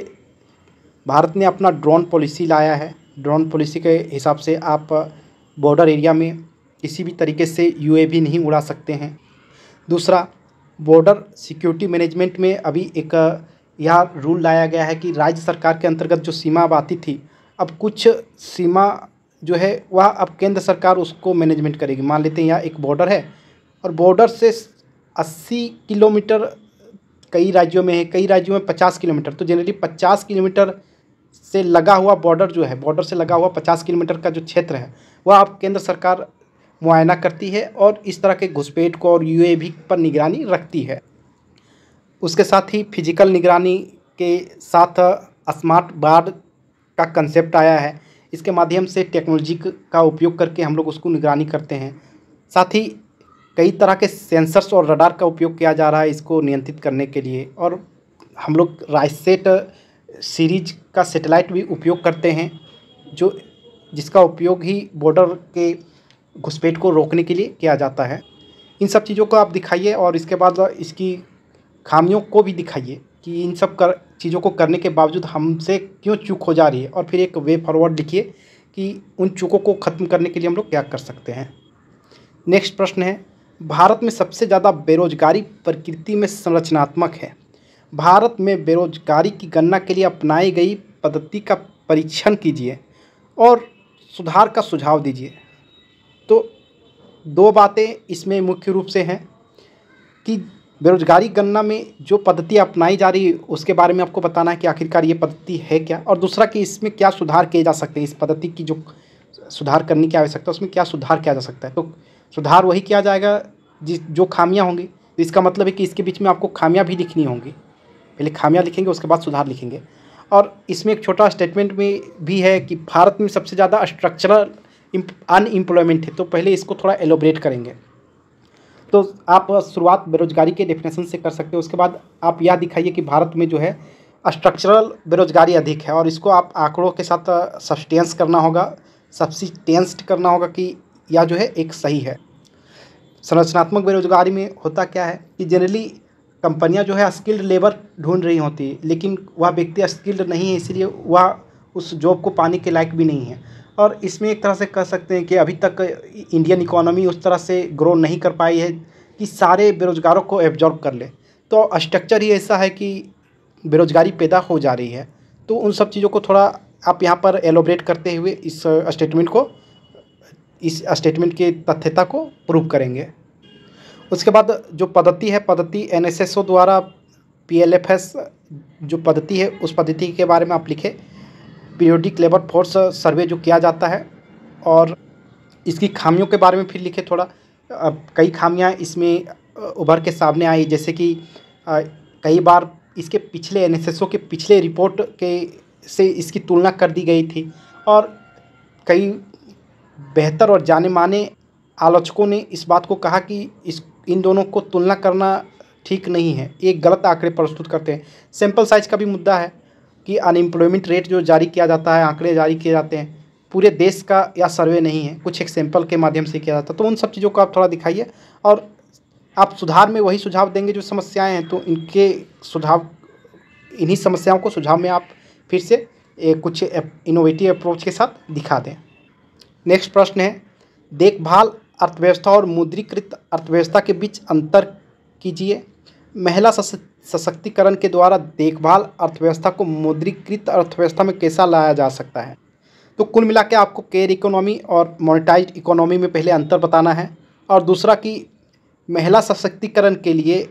भारत ने अपना ड्रोन पॉलिसी लाया है ड्रोन पॉलिसी के हिसाब से आप बॉर्डर एरिया में किसी भी तरीके से यू नहीं उड़ा सकते हैं दूसरा बॉर्डर सिक्योरिटी मैनेजमेंट में अभी एक यह रूल लाया गया है कि राज्य सरकार के अंतर्गत जो सीमा अब आती थी अब कुछ सीमा जो है वह अब केंद्र सरकार उसको मैनेजमेंट करेगी मान लेते हैं यहाँ एक बॉर्डर है और बॉर्डर से 80 किलोमीटर कई राज्यों में है कई राज्यों में 50 किलोमीटर तो जनरली 50 किलोमीटर से लगा हुआ बॉर्डर जो है बॉर्डर से लगा हुआ पचास किलोमीटर का जो क्षेत्र है वह आप केंद्र सरकार मुआयना करती है और इस तरह के घुसपैठ को और यू पर निगरानी रखती है उसके साथ ही फिजिकल निगरानी के साथ स्मार्ट बार्ड का कंसेप्ट आया है इसके माध्यम से टेक्नोलॉजी का उपयोग करके हम लोग उसको निगरानी करते हैं साथ ही कई तरह के सेंसर्स और रडार का उपयोग किया जा रहा है इसको नियंत्रित करने के लिए और हम लोग राइसेट सीरीज का सेटेलाइट भी उपयोग करते हैं जो जिसका उपयोग ही बॉर्डर के घुसपैठ को रोकने के लिए किया जाता है इन सब चीज़ों को आप दिखाइए और इसके बाद इसकी खामियों को भी दिखाइए कि इन सब कर चीज़ों को करने के बावजूद हमसे क्यों चूक हो जा रही है और फिर एक वे फॉरवर्ड लिखिए कि उन चूकों को ख़त्म करने के लिए हम लोग क्या कर सकते हैं नेक्स्ट प्रश्न है भारत में सबसे ज़्यादा बेरोजगारी प्रकृति में संरचनात्मक है भारत में बेरोजगारी की गणना के लिए अपनाई गई पद्धति का परीक्षण कीजिए और सुधार का सुझाव दीजिए तो दो बातें इसमें मुख्य रूप से हैं कि बेरोजगारी गणना में जो पद्धति अपनाई जा रही है उसके बारे में आपको बताना है कि आखिरकार ये पद्धति है क्या और दूसरा कि इसमें क्या सुधार किए जा सकते हैं इस पद्धति की जो सुधार करने की आवश्यकता है उसमें क्या सुधार किया जा सकता है तो सुधार वही किया जाएगा जिस जो खामियाँ होंगी तो इसका मतलब है कि इसके बीच में आपको खामियाँ भी लिखनी होंगी पहले खामियाँ लिखेंगे उसके बाद सुधार लिखेंगे और इसमें एक छोटा स्टेटमेंट में भी है कि भारत में सबसे ज़्यादा स्ट्रक्चरल अनएम्प्लॉयमेंट है तो पहले इसको थोड़ा एलोब्रेट करेंगे तो आप शुरुआत बेरोजगारी के डेफिनेशन से कर सकते हो उसके बाद आप यह दिखाइए कि भारत में जो है स्ट्रक्चरल बेरोजगारी अधिक है और इसको आप आंकड़ों के साथ सब्सटेंस करना होगा सब्सिटेंस्ड करना होगा कि यह जो है एक सही है संरचनात्मक बेरोजगारी में होता क्या है कि जनरली कंपनियां जो है स्किल्ड लेबर ढूंढ रही होती है लेकिन वह व्यक्ति स्किल्ड नहीं है इसलिए वह उस जॉब को पाने के लायक भी नहीं है और इसमें एक तरह से कह सकते हैं कि अभी तक इंडियन इकोनॉमी उस तरह से ग्रो नहीं कर पाई है कि सारे बेरोजगारों को एब्जॉर्ब कर ले तो स्ट्रक्चर ही ऐसा है कि बेरोजगारी पैदा हो जा रही है तो उन सब चीज़ों को थोड़ा आप यहाँ पर एलोब्रेट करते हुए इस स्टेटमेंट को इस स्टेटमेंट के तथ्यता को प्रूव करेंगे उसके बाद जो पद्धति है पद्धति एन द्वारा पी जो पद्धति है उस पद्धति के बारे में आप लिखें पीरियोडिक लेबर फोर्स सर्वे जो किया जाता है और इसकी खामियों के बारे में फिर लिखे थोड़ा अब कई खामियां इसमें उभर के सामने आई जैसे कि कई बार इसके पिछले एन के पिछले रिपोर्ट के से इसकी तुलना कर दी गई थी और कई बेहतर और जाने माने आलोचकों ने इस बात को कहा कि इस इन दोनों को तुलना करना ठीक नहीं है एक गलत आंकड़े प्रस्तुत करते हैं सैंपल साइज का भी मुद्दा है कि अनएम्प्लॉयमेंट रेट जो जारी किया जाता है आंकड़े जारी किए जाते हैं पूरे देश का या सर्वे नहीं है कुछ एक सैंपल के माध्यम से किया जाता है तो उन सब चीज़ों को आप थोड़ा दिखाइए और आप सुधार में वही सुझाव देंगे जो समस्याएं हैं तो इनके सुझाव इन्हीं समस्याओं को सुझाव में आप फिर से कुछ इनोवेटिव अप्रोच के साथ दिखा दें नेक्स्ट प्रश्न है देखभाल अर्थव्यवस्था और मुद्रीकृत अर्थव्यवस्था के बीच अंतर कीजिए महिला सशक्तिकरण के द्वारा देखभाल अर्थव्यवस्था को मुद्रीकृत अर्थव्यवस्था में कैसा लाया जा सकता है तो कुल मिला के आपको केयर इकोनॉमी और मोनिटाइज इकोनॉमी में पहले अंतर बताना है और दूसरा कि महिला सशक्तिकरण के लिए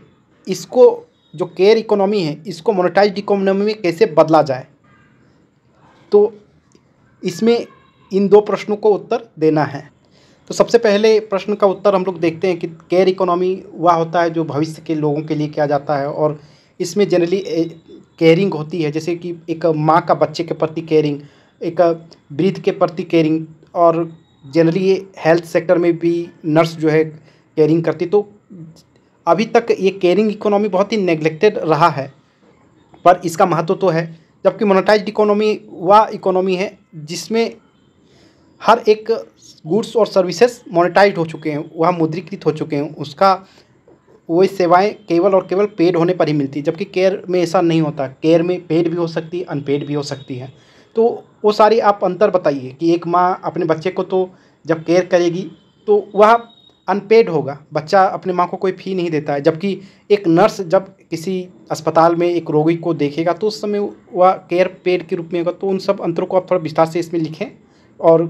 इसको जो केयर इकोनॉमी है इसको मोनिटाइज इकोनॉमी में कैसे बदला जाए तो इसमें इन दो प्रश्नों को उत्तर देना है तो सबसे पहले प्रश्न का उत्तर हम लोग देखते हैं कि केयर इकोनॉमी वह होता है जो भविष्य के लोगों के लिए किया जाता है और इसमें जनरली केयरिंग होती है जैसे कि एक माँ का बच्चे के प्रति केयरिंग एक वृद्ध के प्रति केयरिंग और जनरली ये हेल्थ सेक्टर में भी नर्स जो है केयरिंग करती तो अभी तक ये केयरिंग इकोनॉमी बहुत ही नेग्लेक्टेड रहा है पर इसका महत्व तो है जबकि मोनेटाइज इकोनॉमी वह इकोनॉमी है जिसमें हर एक गुड्स और सर्विसेज मोनेटाइज हो चुके हैं वह मुद्रीकृत हो चुके हैं उसका वो सेवाएं केवल और केवल पेड होने पर ही मिलती है जबकि केयर में ऐसा नहीं होता केयर में पेड भी हो सकती है अनपेड भी हो सकती है तो वो सारी आप अंतर बताइए कि एक माँ अपने बच्चे को तो जब केयर करेगी तो वह अनपेड होगा बच्चा अपने माँ को कोई फ़ी नहीं देता है जबकि एक नर्स जब किसी अस्पताल में एक रोगी को देखेगा तो उस समय वह केयर पेड के रूप में होगा तो उन सब अंतरों को आप थोड़ा विस्तार से इसमें लिखें और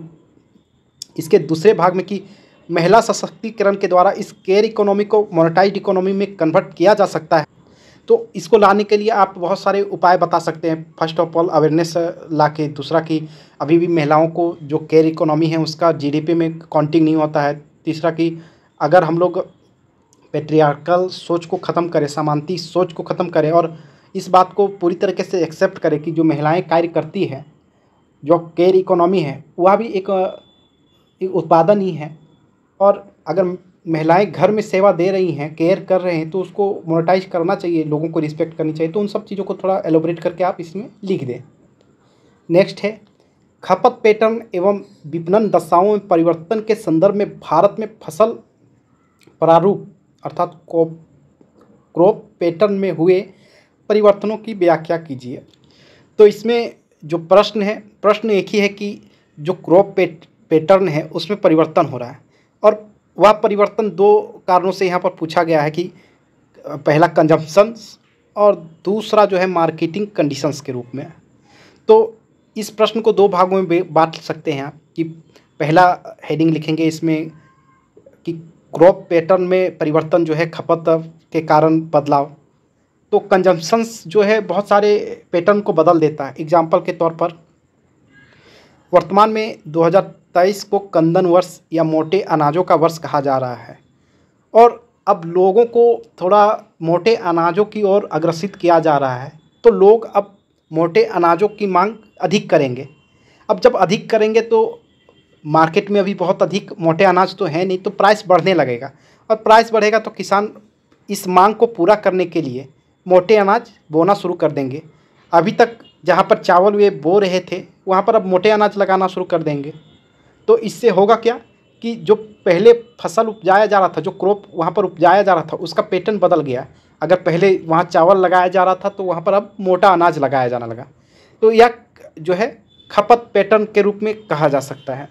इसके दूसरे भाग में कि महिला सशक्तिकरण के द्वारा इस केयर इकोनॉमी को मोनोटाइज इकोनॉमी में कन्वर्ट किया जा सकता है तो इसको लाने के लिए आप बहुत सारे उपाय बता सकते हैं फर्स्ट ऑफ ऑल अवेयरनेस ला के दूसरा कि अभी भी महिलाओं को जो केयर इकोनॉमी है उसका जीडीपी में काउंटिंग नहीं होता है तीसरा कि अगर हम लोग पेट्रियार्कल सोच को ख़त्म करें सामानती सोच को ख़त्म करें और इस बात को पूरी तरीके से एक्सेप्ट करें कि जो महिलाएँ कार्य करती हैं जो केयर इकोनॉमी है वह भी एक एक उत्पादन ही है और अगर महिलाएं घर में सेवा दे रही हैं केयर कर रहे हैं तो उसको मोनेटाइज करना चाहिए लोगों को रिस्पेक्ट करनी चाहिए तो उन सब चीज़ों को थोड़ा एलोबरेट करके आप इसमें लिख दें नेक्स्ट है खपत पैटर्न एवं विपणन दशाओं में परिवर्तन के संदर्भ में भारत में फसल प्रारूप अर्थात क्रॉप पैटर्न में हुए परिवर्तनों की व्याख्या कीजिए तो इसमें जो प्रश्न है प्रश्न एक ही है कि जो क्रॉप पैटर्न है उसमें परिवर्तन हो रहा है और वह परिवर्तन दो कारणों से यहाँ पर पूछा गया है कि पहला कंजम्पशंस और दूसरा जो है मार्केटिंग कंडीशंस के रूप में तो इस प्रश्न को दो भागों में बांट सकते हैं आप कि पहला हेडिंग लिखेंगे इसमें कि क्रॉप पैटर्न में परिवर्तन जो है खपत के कारण बदलाव तो कंजम्पन्स जो है बहुत सारे पैटर्न को बदल देता है एग्जाम्पल के तौर पर वर्तमान में तेईस को कंदन वर्ष या मोटे अनाजों का वर्ष कहा जा रहा है और अब लोगों को थोड़ा मोटे अनाजों की ओर अग्रसित किया जा रहा है तो लोग अब मोटे अनाजों की मांग अधिक करेंगे अब जब अधिक करेंगे तो मार्केट में अभी बहुत अधिक मोटे अनाज तो है नहीं तो प्राइस बढ़ने लगेगा और प्राइस बढ़ेगा तो किसान इस मांग को पूरा करने के लिए मोटे अनाज बोना शुरू कर देंगे अभी तक जहाँ पर चावल वे बो रहे थे वहाँ पर अब मोटे अनाज लगाना शुरू कर देंगे तो इससे होगा क्या कि जो पहले फसल उपजाया जा रहा था जो क्रॉप वहाँ पर उपजाया जा रहा था उसका पैटर्न बदल गया अगर पहले वहाँ चावल लगाया जा रहा था तो वहाँ पर अब मोटा अनाज लगाया जाने लगा तो यह जो है खपत पैटर्न के रूप में कहा जा सकता है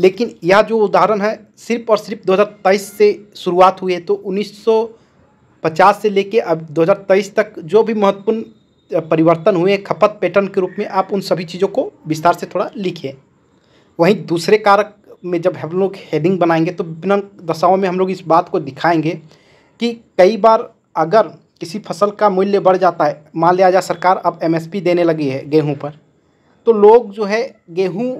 लेकिन यह जो उदाहरण है सिर्फ और सिर्फ 2023 से शुरुआत हुई है तो 1950 से लेके अब 2023 तक जो भी महत्वपूर्ण परिवर्तन हुए खपत पैटर्न के रूप में आप उन सभी चीज़ों को विस्तार से थोड़ा लिखिए वहीं दूसरे कारक में जब हम लोग हेडिंग बनाएंगे तो विपणन दशाओं में हम लोग इस बात को दिखाएंगे कि कई बार अगर किसी फसल का मूल्य बढ़ जाता है मान लिया जाए सरकार अब एमएसपी देने लगी है गेहूं पर तो लोग जो है गेहूं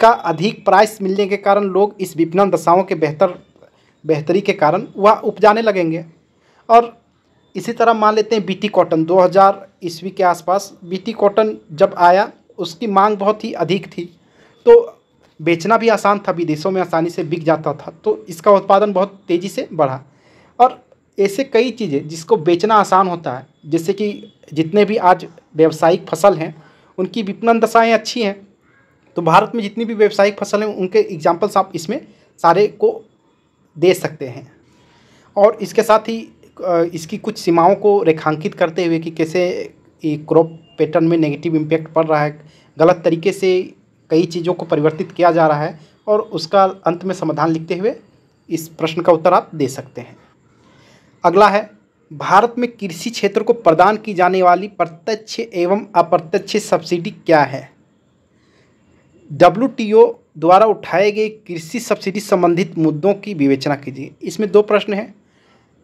का अधिक प्राइस मिलने के कारण लोग इस विपणन दशाओं के बेहतर बेहतरी के कारण वह उपजाने लगेंगे और इसी तरह मान लेते हैं बीटी कॉटन 2000 ईस्वी के आसपास बीटी कॉटन जब आया उसकी मांग बहुत ही अधिक थी तो बेचना भी आसान था विदेशों में आसानी से बिक जाता था तो इसका उत्पादन बहुत तेज़ी से बढ़ा और ऐसे कई चीज़ें जिसको बेचना आसान होता है जैसे कि जितने भी आज व्यावसायिक फसल हैं उनकी विपणन दशाएँ अच्छी हैं तो भारत में जितनी भी व्यावसायिक फसल हैं उनके एग्जाम्पल्स आप इसमें सारे को दे सकते हैं और इसके साथ ही इसकी कुछ सीमाओं को रेखांकित करते हुए कि कैसे क्रॉप पैटर्न में नेगेटिव इम्पैक्ट पड़ रहा है गलत तरीके से कई चीज़ों को परिवर्तित किया जा रहा है और उसका अंत में समाधान लिखते हुए इस प्रश्न का उत्तर आप दे सकते हैं अगला है भारत में कृषि क्षेत्र को प्रदान की जाने वाली प्रत्यक्ष एवं अप्रत्यक्ष सब्सिडी क्या है डब्ल्यू द्वारा उठाए गए कृषि सब्सिडी संबंधित मुद्दों की विवेचना कीजिए इसमें दो प्रश्न हैं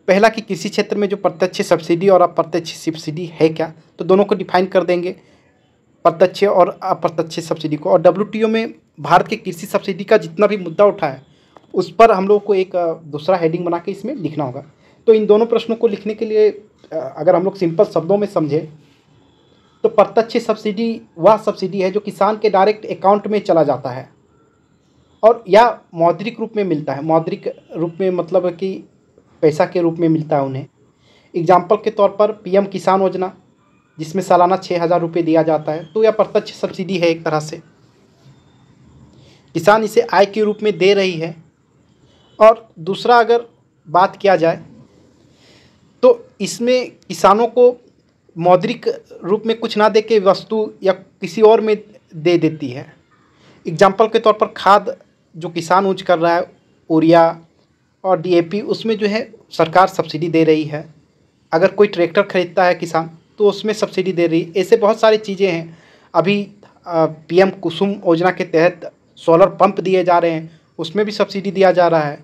पहला कि किसी क्षेत्र में जो प्रत्यक्ष सब्सिडी और अप्रत्यक्ष सब्सिडी है क्या तो दोनों को डिफाइन कर देंगे प्रत्यक्ष और अप्रत्यक्ष सब्सिडी को और डब्ल्यू में भारत के कृषि सब्सिडी का जितना भी मुद्दा उठा है उस पर हम लोगों को एक दूसरा हेडिंग बना के इसमें लिखना होगा तो इन दोनों प्रश्नों को लिखने के लिए अगर हम लोग सिंपल शब्दों में समझें तो प्रत्यक्ष सब्सिडी वह सब्सिडी है जो किसान के डायरेक्ट अकाउंट में चला जाता है और या मौद्रिक रूप में मिलता है मौद्रिक रूप में मतलब कि पैसा के रूप में मिलता है उन्हें एग्जाम्पल के तौर पर पी किसान योजना जिसमें सालाना छः हज़ार रुपये दिया जाता है तो यह प्रत्यक्ष सब्सिडी है एक तरह से किसान इसे आय के रूप में दे रही है और दूसरा अगर बात किया जाए तो इसमें किसानों को मौद्रिक रूप में कुछ ना दे के वस्तु या किसी और में दे देती है एग्जाम्पल के तौर पर खाद जो किसान यूज कर रहा है यूरिया और डीएपी उसमें जो है सरकार सब्सिडी दे रही है अगर कोई ट्रैक्टर खरीदता है किसान तो उसमें सब्सिडी दे रही है ऐसे बहुत सारी चीज़ें हैं अभी पीएम कुसुम योजना के तहत सोलर पंप दिए जा रहे हैं उसमें भी सब्सिडी दिया जा रहा है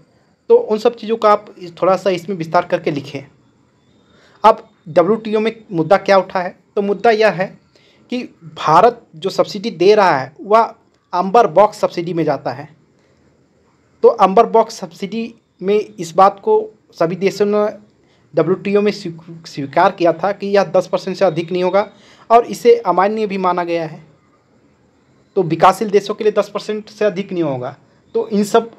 तो उन सब चीज़ों का आप थोड़ा सा इसमें विस्तार करके लिखें अब डब्ल्यू में मुद्दा क्या उठा है तो मुद्दा यह है कि भारत जो सब्सिडी दे रहा है वह अंबर बॉक्स सब्सिडी में जाता है तो अंबर बॉक्स सब्सिडी में इस बात को सभी देशों ने डब्ल्यू में स्वीकार किया था कि यह दस परसेंट से अधिक नहीं होगा और इसे अमान्य भी माना गया है तो विकासशील देशों के लिए दस परसेंट से अधिक नहीं होगा तो इन सब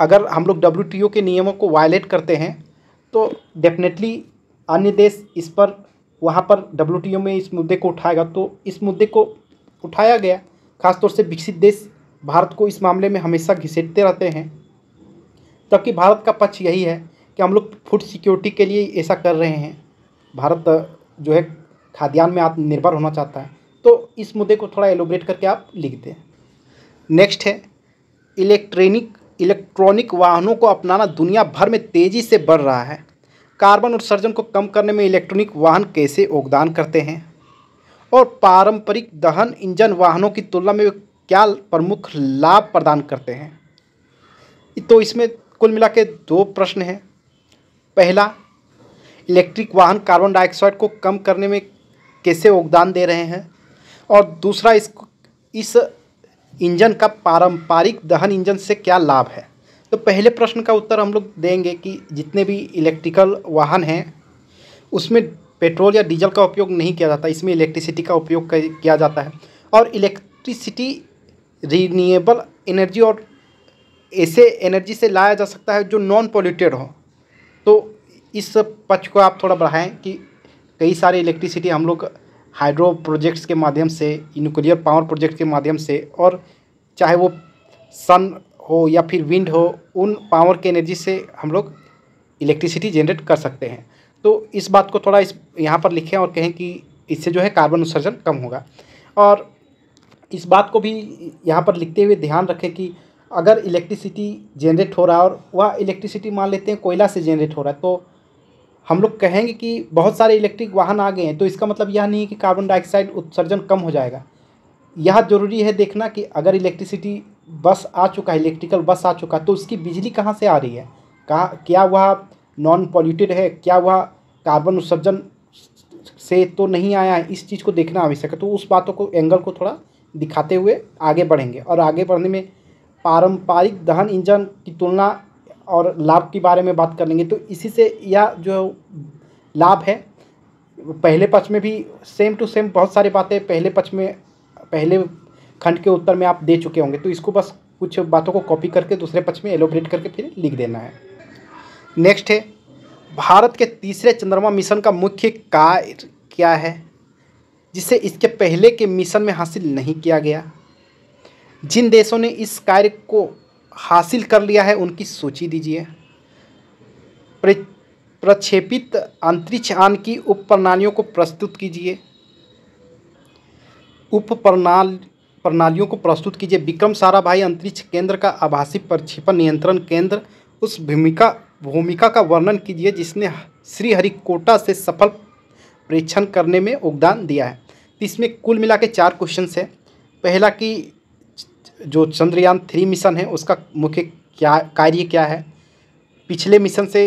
अगर हम लोग डब्ल्यू के नियमों को वायलेट करते हैं तो डेफिनेटली अन्य देश इस पर वहाँ पर डब्ल्यू में इस मुद्दे को उठाएगा तो इस मुद्दे को उठाया गया खासतौर से विकसित देश भारत को इस मामले में हमेशा घिसेटते रहते हैं जबकि भारत का पक्ष यही है कि हम लोग फूड सिक्योरिटी के लिए ऐसा कर रहे हैं भारत जो है खाद्यान्न में आत्मनिर्भर होना चाहता है तो इस मुद्दे को थोड़ा एलोब्रेट करके आप लिख दें नेक्स्ट है इलेक्ट्रॉनिक इलेक्ट्रॉनिक वाहनों को अपनाना दुनिया भर में तेज़ी से बढ़ रहा है कार्बन उत्सर्जन को कम करने में इलेक्ट्रॉनिक वाहन कैसे योगदान करते हैं और पारंपरिक दहन इंजन वाहनों की तुलना में क्या प्रमुख लाभ प्रदान करते हैं तो इसमें कुल मिला के दो प्रश्न हैं पहला इलेक्ट्रिक वाहन कार्बन डाइऑक्साइड को कम करने में कैसे योगदान दे रहे हैं और दूसरा इस इस इंजन का पारंपरिक दहन इंजन से क्या लाभ है तो पहले प्रश्न का उत्तर हम लोग देंगे कि जितने भी इलेक्ट्रिकल वाहन हैं उसमें पेट्रोल या डीजल का उपयोग नहीं किया जाता इसमें इलेक्ट्रिसिटी का उपयोग किया जाता है और इलेक्ट्रिसिटी रीनिएबल एनर्जी और ऐसे एनर्जी से लाया जा सकता है जो नॉन पोल्यूटेड हो तो इस पक्ष को आप थोड़ा बढ़ाएं कि कई सारे इलेक्ट्रिसिटी हम लोग हाइड्रो प्रोजेक्ट्स के माध्यम से न्यूक्लियर पावर प्रोजेक्ट के माध्यम से और चाहे वो सन हो या फिर विंड हो उन पावर के एनर्जी से हम लोग इलेक्ट्रिसिटी जनरेट कर सकते हैं तो इस बात को थोड़ा इस यहाँ पर लिखें और कहें कि इससे जो है कार्बन उत्सर्जन कम होगा और इस बात को भी यहाँ पर लिखते हुए ध्यान रखें कि अगर इलेक्ट्रिसिटी जनरेट हो रहा है और वह इलेक्ट्रिसिटी मान लेते हैं कोयला से जनरेट हो रहा है तो हम लोग कहेंगे कि बहुत सारे इलेक्ट्रिक वाहन आ गए हैं तो इसका मतलब यह नहीं है कि कार्बन डाइऑक्साइड उत्सर्जन कम हो जाएगा यह जरूरी है देखना कि अगर इलेक्ट्रिसिटी बस आ चुका है इलेक्ट्रिकल बस आ चुका है तो उसकी बिजली कहाँ से आ रही है कहाँ क्या वह नॉन पॉल्यूटेड है क्या वह कार्बन उत्सर्जन से तो नहीं आया है इस चीज़ को देखना आवश्यक है तो उस बातों को एंगल को थोड़ा दिखाते हुए आगे बढ़ेंगे और आगे बढ़ने में पारंपरिक दहन इंजन की तुलना और लाभ के बारे में बात कर लेंगे तो इसी से यह जो लाभ है पहले पक्ष में भी सेम टू सेम बहुत सारी बातें पहले पक्ष में पहले खंड के उत्तर में आप दे चुके होंगे तो इसको बस कुछ बातों को कॉपी करके दूसरे पक्ष में एलोब्रेट करके फिर लिख देना है नेक्स्ट है भारत के तीसरे चंद्रमा मिशन का मुख्य कार्य क्या है जिसे इसके पहले के मिशन में हासिल नहीं किया गया जिन देशों ने इस कार्य को हासिल कर लिया है उनकी सूची दीजिए प्रक्षेपित अंतरिक्ष आन की उप प्रणालियों को प्रस्तुत कीजिए उप प्रणाल प्रणालियों को प्रस्तुत कीजिए विक्रम साराभाई अंतरिक्ष केंद्र का आभासी प्रक्षेपण नियंत्रण केंद्र उस भूमिका भूमिका का वर्णन कीजिए जिसने श्रीहरिकोटा से सफल परीक्षण करने में योगदान दिया है इसमें कुल मिला के चार क्वेश्चन है पहला कि जो चंद्रयान थ्री मिशन है उसका मुख्य क्या कार्य क्या है पिछले मिशन से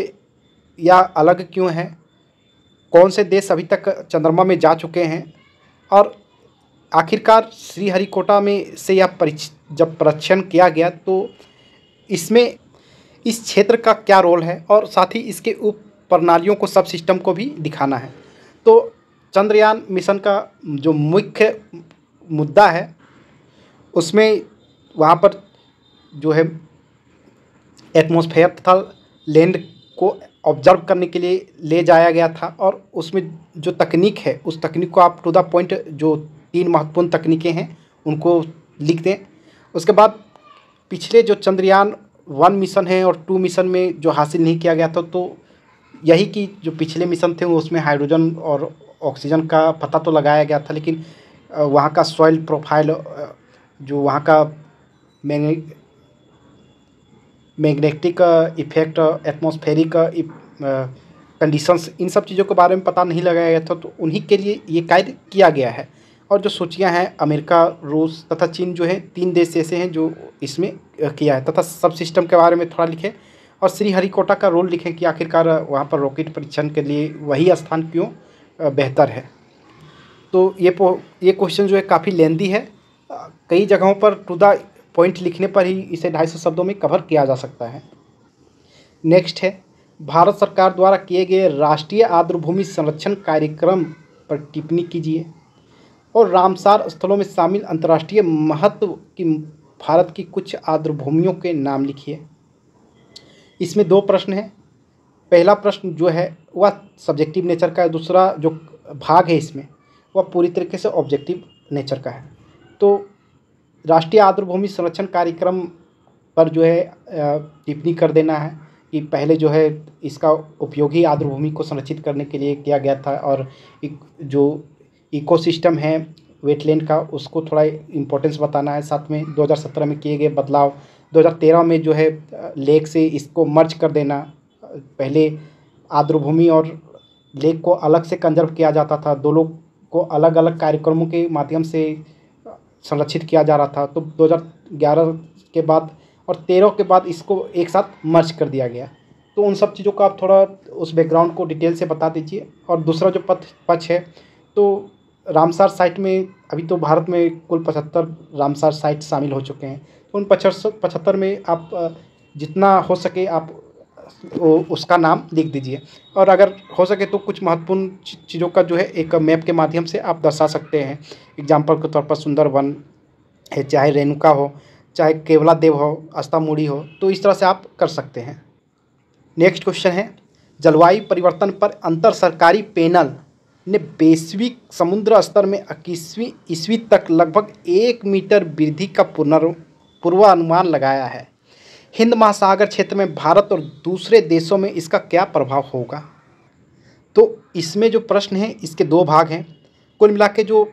या अलग क्यों है कौन से देश अभी तक चंद्रमा में जा चुके हैं और आखिरकार श्रीहरिकोटा में से यह परीक्ष जब परीक्षण किया गया तो इसमें इस क्षेत्र का क्या रोल है और साथ ही इसके उप प्रणालियों को सब सिस्टम को भी दिखाना है तो चंद्रयान मिशन का जो मुख्य मुद्दा है उसमें वहाँ पर जो है एटमोसफेयर तथा लैंड को ऑब्जर्व करने के लिए ले जाया गया था और उसमें जो तकनीक है उस तकनीक को आप टू द पॉइंट जो तीन महत्वपूर्ण तकनीकें हैं उनको लिख दें उसके बाद पिछले जो चंद्रयान वन मिशन है और टू मिशन में जो हासिल नहीं किया गया था तो यही कि जो पिछले मिशन थे उसमें हाइड्रोजन और ऑक्सीजन का पता तो लगाया गया था लेकिन वहाँ का सॉइल प्रोफाइल जो वहाँ का मैग्नेटिक इफेक्ट एटमॉस्फेरिक कंडीशंस इन सब चीज़ों के बारे में पता नहीं लगाया गया था तो उन्हीं के लिए ये कायद किया गया है और जो सूचियाँ हैं अमेरिका रूस तथा चीन जो है तीन देश ऐसे हैं जो इसमें किया है तथा सब सिस्टम के बारे में थोड़ा लिखें और श्रीहरिकोटा का रोल लिखें कि आखिरकार वहाँ पर रॉकेट परीक्षण के लिए वही स्थान क्यों बेहतर है तो ये ये क्वेश्चन जो है काफ़ी लेंदी है कई जगहों पर टू द पॉइंट लिखने पर ही इसे ढाई सौ शब्दों में कवर किया जा सकता है नेक्स्ट है भारत सरकार द्वारा किए गए राष्ट्रीय आर्द्रभूमि संरक्षण कार्यक्रम पर टिप्पणी कीजिए और रामसार स्थलों में शामिल अंतर्राष्ट्रीय महत्व की भारत की कुछ आर्द्रभूमियों के नाम लिखिए इसमें दो प्रश्न हैं पहला प्रश्न जो है वह सब्जेक्टिव नेचर का है दूसरा जो भाग है इसमें वह पूरी तरीके से ऑब्जेक्टिव नेचर का है तो राष्ट्रीय आर्द्रभूमि संरक्षण कार्यक्रम पर जो है टिप्पणी कर देना है कि पहले जो है इसका उपयोग ही आर्द्रभूमि को संरक्षित करने के लिए किया गया था और जो इकोसिस्टम है वेटलैंड का उसको थोड़ा इम्पोर्टेंस बताना है साथ में 2017 में किए गए बदलाव 2013 में जो है लेक से इसको मर्ज कर देना पहले आर्द्रभूमि और लेक को अलग से कंजर्व किया जाता था दोनों को अलग अलग कार्यक्रमों के माध्यम से संरक्षित किया जा रहा था तो 2011 के बाद और 13 के बाद इसको एक साथ मर्ज कर दिया गया तो उन सब चीज़ों का आप थोड़ा उस बैकग्राउंड को डिटेल से बता दीजिए और दूसरा जो पथ पक्ष है तो रामसार साइट में अभी तो भारत में कुल पचहत्तर रामसार साइट शामिल हो चुके हैं तो उन पचहत्तर पचहत्तर में आप जितना हो सके आप उसका नाम लिख दीजिए और अगर हो सके तो कुछ महत्वपूर्ण चीज़ों का जो है एक मैप के माध्यम से आप दर्शा सकते हैं एग्जाम्पल के तौर पर सुंदरवन है चाहे रेणुका हो चाहे केवला देव हो अस्तामुड़ी हो तो इस तरह से आप कर सकते हैं नेक्स्ट क्वेश्चन है जलवायु परिवर्तन पर अंतर सरकारी पैनल ने वैश्विक समुद्र स्तर में इक्कीसवीं ईस्वी तक लगभग एक मीटर वृद्धि का पुनर् पूर्वानुमान लगाया है हिंद महासागर क्षेत्र में भारत और दूसरे देशों में इसका क्या प्रभाव होगा तो इसमें जो प्रश्न है इसके दो भाग हैं कुल मिला के जो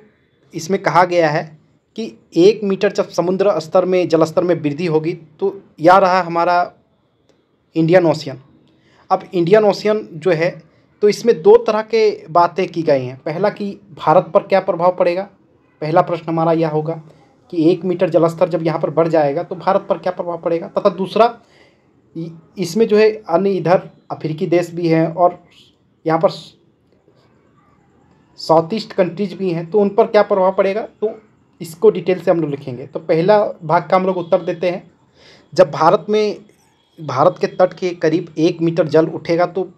इसमें कहा गया है कि एक मीटर जब समुद्र स्तर में जलस्तर में वृद्धि होगी तो यह रहा हमारा इंडियन ओशियन अब इंडियन ओशियन जो है तो इसमें दो तरह के बातें की गई हैं पहला कि भारत पर क्या प्रभाव पड़ेगा पहला प्रश्न हमारा यह होगा कि एक मीटर जलस्तर जब यहाँ पर बढ़ जाएगा तो भारत पर क्या प्रभाव पड़ेगा तथा दूसरा इसमें जो है अन्य इधर अफ्रीकी देश भी हैं और यहाँ पर साउथ ईस्ट कंट्रीज भी हैं तो उन पर क्या प्रभाव पड़ेगा तो इसको डिटेल से हम लोग लिखेंगे तो पहला भाग का हम लोग उत्तर देते हैं जब भारत में भारत के तट के करीब एक मीटर जल उठेगा तो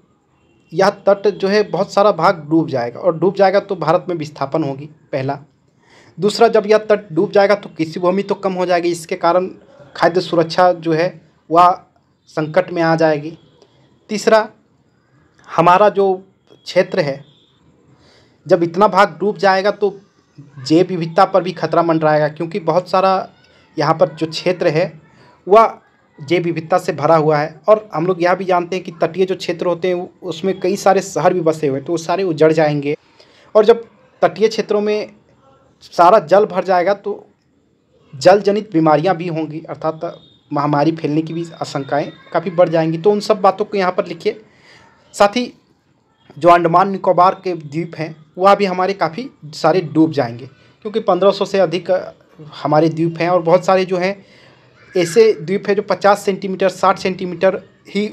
यह तट जो है बहुत सारा भाग डूब जाएगा और डूब जाएगा तो भारत में विस्थापन होगी पहला दूसरा जब यह तट डूब जाएगा तो कृषि भूमि तो कम हो जाएगी इसके कारण खाद्य सुरक्षा जो है वह संकट में आ जाएगी तीसरा हमारा जो क्षेत्र है जब इतना भाग डूब जाएगा तो जैव विविधता पर भी खतरा मंडराएगा क्योंकि बहुत सारा यहाँ पर जो क्षेत्र है वह जैव विविधता से भरा हुआ है और हम लोग यह भी जानते हैं कि तटीय जो क्षेत्र होते हैं उसमें कई सारे शहर भी बसे हुए हैं तो वो सारे उजड़ जाएंगे और जब तटीय क्षेत्रों में सारा जल भर जाएगा तो जल जनित बीमारियां भी होंगी अर्थात महामारी फैलने की भी आशंकाएँ काफ़ी बढ़ जाएंगी तो उन सब बातों को यहाँ पर लिखिए साथ ही जो अंडमान निकोबार के द्वीप हैं वह भी हमारे काफ़ी सारे डूब जाएंगे क्योंकि 1500 से अधिक हमारे द्वीप हैं और बहुत सारे जो हैं ऐसे द्वीप हैं जो 50 सेंटीमीटर 60 सेंटीमीटर ही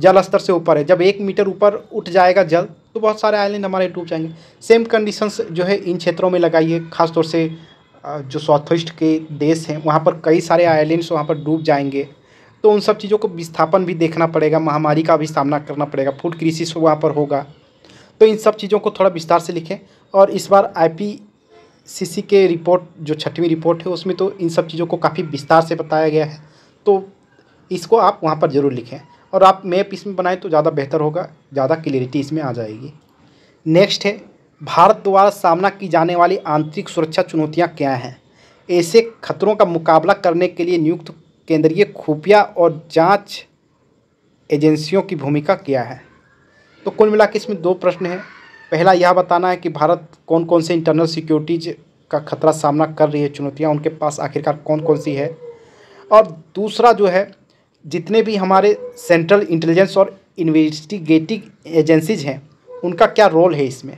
जल स्तर से ऊपर है जब एक मीटर ऊपर उठ जाएगा जल तो बहुत सारे आइलैंड हमारे डूब जाएंगे सेम कंडीशंस जो है इन क्षेत्रों में लगाइए खासतौर से जो साउथ ईस्ट के देश हैं वहाँ पर कई सारे आइलैंड्स वहाँ पर डूब जाएंगे तो उन सब चीज़ों को विस्थापन भी देखना पड़ेगा महामारी का भी सामना करना पड़ेगा फूड क्रिसिस वहाँ पर होगा तो इन सब चीज़ों को थोड़ा विस्तार से लिखें और इस बार आईपीसीसी के रिपोर्ट जो छठवीं रिपोर्ट है उसमें तो इन सब चीज़ों को काफ़ी विस्तार से बताया गया है तो इसको आप वहाँ पर ज़रूर लिखें और आप मैप इसमें बनाएं तो ज़्यादा बेहतर होगा ज़्यादा क्लियरिटी इसमें आ जाएगी नेक्स्ट है भारत द्वारा सामना की जाने वाली आंतरिक सुरक्षा चुनौतियाँ क्या हैं ऐसे खतरों का मुकाबला करने के लिए नियुक्त केंद्रीय खुफिया और जांच एजेंसियों की भूमिका क्या है तो कुल मिला इसमें दो प्रश्न हैं पहला यह बताना है कि भारत कौन कौन से इंटरनल सिक्योरिटीज का खतरा सामना कर रही है चुनौतियाँ उनके पास आखिरकार कौन कौन सी है और दूसरा जो है जितने भी हमारे सेंट्रल इंटेलिजेंस और इन्वेस्टिगेटिव एजेंसीज हैं उनका क्या रोल है इसमें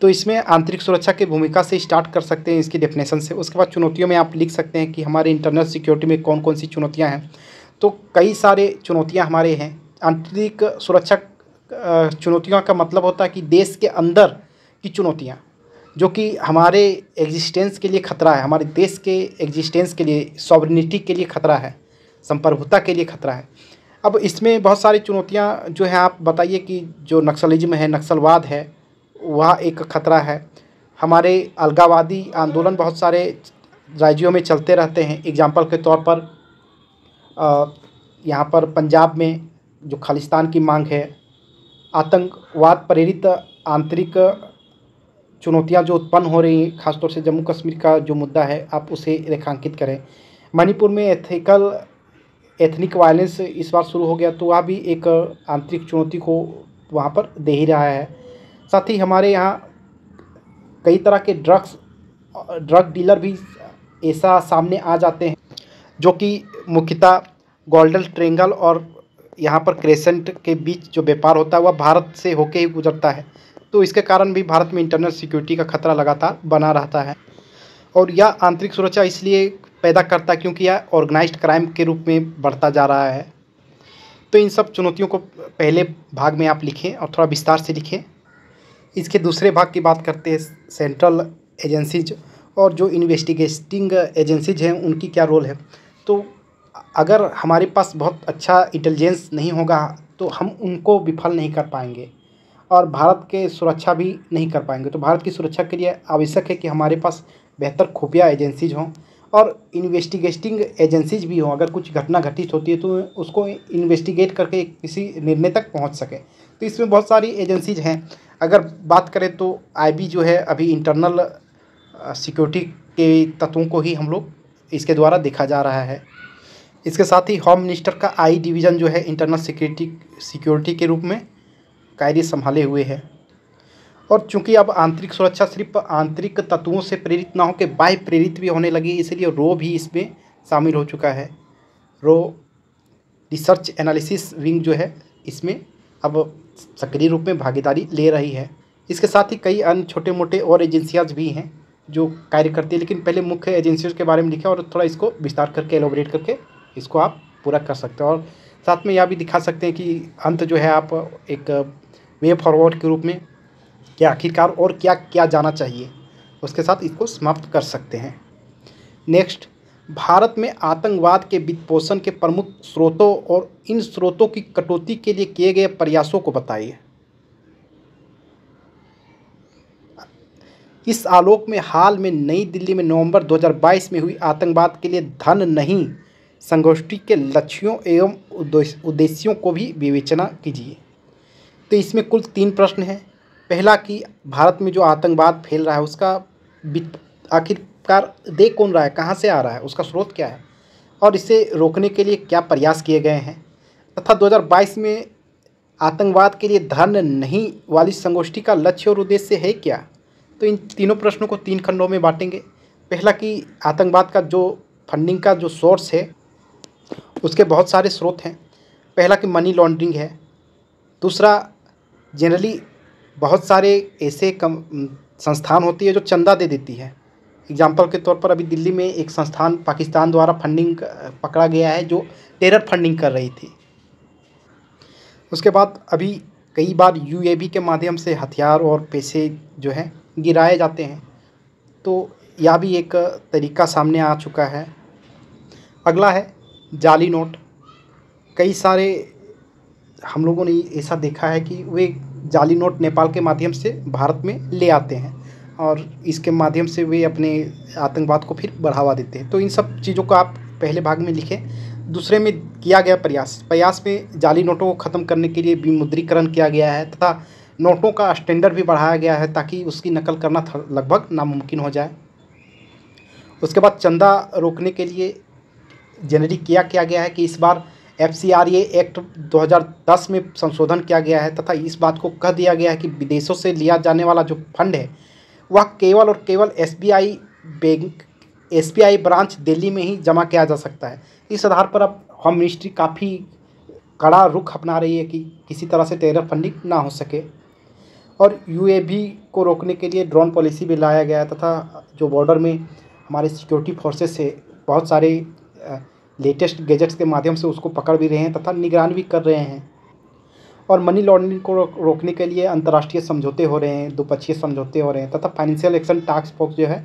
तो इसमें आंतरिक सुरक्षा की भूमिका से स्टार्ट कर सकते हैं इसकी डेफिनेशन से उसके बाद चुनौतियों में आप लिख सकते हैं कि हमारे इंटरनल सिक्योरिटी में कौन कौन सी चुनौतियाँ हैं तो कई सारे चुनौतियाँ हमारे हैं आंतरिक सुरक्षा चुनौतियों का मतलब होता है कि देश के अंदर की चुनौतियाँ जो कि हमारे एग्जिस्टेंस के लिए खतरा है हमारे देश के एग्जिस्टेंस के लिए सॉवरिनिटी के लिए खतरा है संप्रभुता के लिए खतरा है अब इसमें बहुत सारी चुनौतियाँ जो हैं आप बताइए कि जो नक्सलिज्म है नक्सलवाद है वह एक खतरा है हमारे अलगावादी आंदोलन बहुत सारे राज्यों में चलते रहते हैं एग्जाम्पल के तौर पर यहाँ पर पंजाब में जो खालिस्तान की मांग है आतंकवाद प्रेरित आंतरिक चुनौतियाँ जो उत्पन्न हो रही हैं खासतौर से जम्मू कश्मीर का जो मुद्दा है आप उसे रेखांकित करें मणिपुर में एथिकल एथनिक वायलेंस इस बार शुरू हो गया तो वह भी एक आंतरिक चुनौती को वहाँ पर दे ही रहा है साथ ही हमारे यहाँ कई तरह के ड्रग्स ड्रग डीलर भी ऐसा सामने आ जाते हैं जो कि मुख्यतः गोल्डन ट्रेंगल और यहाँ पर क्रेसेंट के बीच जो व्यापार होता है वह भारत से होके ही गुजरता है तो इसके कारण भी भारत में इंटरनल सिक्योरिटी का खतरा लगातार बना रहता है और यह आंतरिक सुरक्षा इसलिए पैदा करता है क्योंकि यह ऑर्गेनाइज्ड क्राइम के रूप में बढ़ता जा रहा है तो इन सब चुनौतियों को पहले भाग में आप लिखें और थोड़ा विस्तार से लिखें इसके दूसरे भाग की बात करते हैं सेंट्रल एजेंसीज और जो इन्वेस्टिगेटिंग एजेंसीज हैं उनकी क्या रोल है तो अगर हमारे पास बहुत अच्छा इंटेलिजेंस नहीं होगा तो हम उनको विफल नहीं कर पाएंगे और भारत के सुरक्षा भी नहीं कर पाएंगे तो भारत की सुरक्षा के लिए आवश्यक है कि हमारे पास बेहतर खुफिया एजेंसीज हों और इन्वेस्टिगेटिंग एजेंसीज भी हों अगर कुछ घटना घटित होती है तो उसको इन्वेस्टिगेट करके किसी निर्णय तक पहुंच सके तो इसमें बहुत सारी एजेंसीज हैं अगर बात करें तो आईबी जो है अभी इंटरनल सिक्योरिटी के तत्वों को ही हम लोग इसके द्वारा देखा जा रहा है इसके साथ ही होम मिनिस्टर का आई डिवीज़न जो है इंटरनल सिक्योरिटी सिक्योरिटी के रूप में कार्य संभाले हुए हैं और चूंकि अब आंतरिक सुरक्षा सिर्फ आंतरिक तत्वों से प्रेरित ना हो के बाह्य प्रेरित भी होने लगी इसलिए रो भी इसमें शामिल हो चुका है रो रिसर्च एनालिसिस विंग जो है इसमें अब सक्रिय रूप में भागीदारी ले रही है इसके साथ ही कई अन्य छोटे मोटे और एजेंसियाज भी हैं जो कार्य करती है लेकिन पहले मुख्य एजेंसियों के बारे में लिखा और थोड़ा इसको विस्तार करके एलोबरेट करके इसको आप पूरा कर सकते हो और साथ में यह भी दिखा सकते हैं कि अंत जो है आप एक वे फॉरवर्ड के रूप में कि आखिरकार और क्या क्या जाना चाहिए उसके साथ इसको समाप्त कर सकते हैं नेक्स्ट भारत में आतंकवाद के वित्त पोषण के प्रमुख स्रोतों और इन स्रोतों की कटौती के लिए किए गए प्रयासों को बताइए इस आलोक में हाल में नई दिल्ली में नवंबर 2022 में हुई आतंकवाद के लिए धन नहीं संगोष्ठी के लक्ष्यों एवं उद्देश्यों को भी विवेचना कीजिए तो इसमें कुल तीन प्रश्न हैं पहला कि भारत में जो आतंकवाद फैल रहा है उसका आखिरकार दे कौन रहा है कहाँ से आ रहा है उसका स्रोत क्या है और इसे रोकने के लिए क्या प्रयास किए गए हैं तथा 2022 में आतंकवाद के लिए धन नहीं वाली संगोष्ठी का लक्ष्य और उद्देश्य है क्या तो इन तीनों प्रश्नों को तीन खंडों में बांटेंगे पहला कि आतंकवाद का जो फंडिंग का जो सोर्स है उसके बहुत सारे स्रोत हैं पहला कि मनी लॉन्ड्रिंग है दूसरा जनरली बहुत सारे ऐसे कम संस्थान होती है जो चंदा दे देती है एग्जाम्पल के तौर पर अभी दिल्ली में एक संस्थान पाकिस्तान द्वारा फंडिंग पकड़ा गया है जो टेरर फंडिंग कर रही थी उसके बाद अभी कई बार यू के माध्यम से हथियार और पैसे जो हैं गिराए जाते हैं तो यह भी एक तरीका सामने आ चुका है अगला है जाली नोट कई सारे हम लोगों ने ऐसा देखा है कि वे जाली नोट नेपाल के माध्यम से भारत में ले आते हैं और इसके माध्यम से वे अपने आतंकवाद को फिर बढ़ावा देते हैं तो इन सब चीज़ों को आप पहले भाग में लिखें दूसरे में किया गया प्रयास प्रयास में जाली नोटों को ख़त्म करने के लिए विमुद्रीकरण किया गया है तथा नोटों का स्टैंडर्ड भी बढ़ाया गया है ताकि उसकी नकल करना लगभग नामुमकिन हो जाए उसके बाद चंदा रोकने के लिए जनरिक किया क्या गया है कि इस बार एफ एक्ट 2010 में संशोधन किया गया है तथा इस बात को कह दिया गया है कि विदेशों से लिया जाने वाला जो फंड है वह केवल और केवल Yes Bank S branch Delhi में ही जमा किया जा सकता है इस आधार पर अब होम मिनिस्ट्री काफ़ी कड़ा रुख अपना रही है कि किसी तरह से टेरर फंडिंग ना हो सके और बी को रोकने के लिए ड्रोन पॉलिसी भी लाया गया तथा जो बॉर्डर में हमारे सिक्योरिटी फोर्सेस से बहुत सारे लेटेस्ट गैजेट्स के माध्यम से उसको पकड़ भी रहे हैं तथा निगरान भी कर रहे हैं और मनी लॉन्ड्रिंग को रोकने के लिए अंतर्राष्ट्रीय समझौते हो रहे हैं द्विपक्षीय समझौते हो रहे हैं तथा फाइनेंशियल एक्शन टास्क फोर्स जो है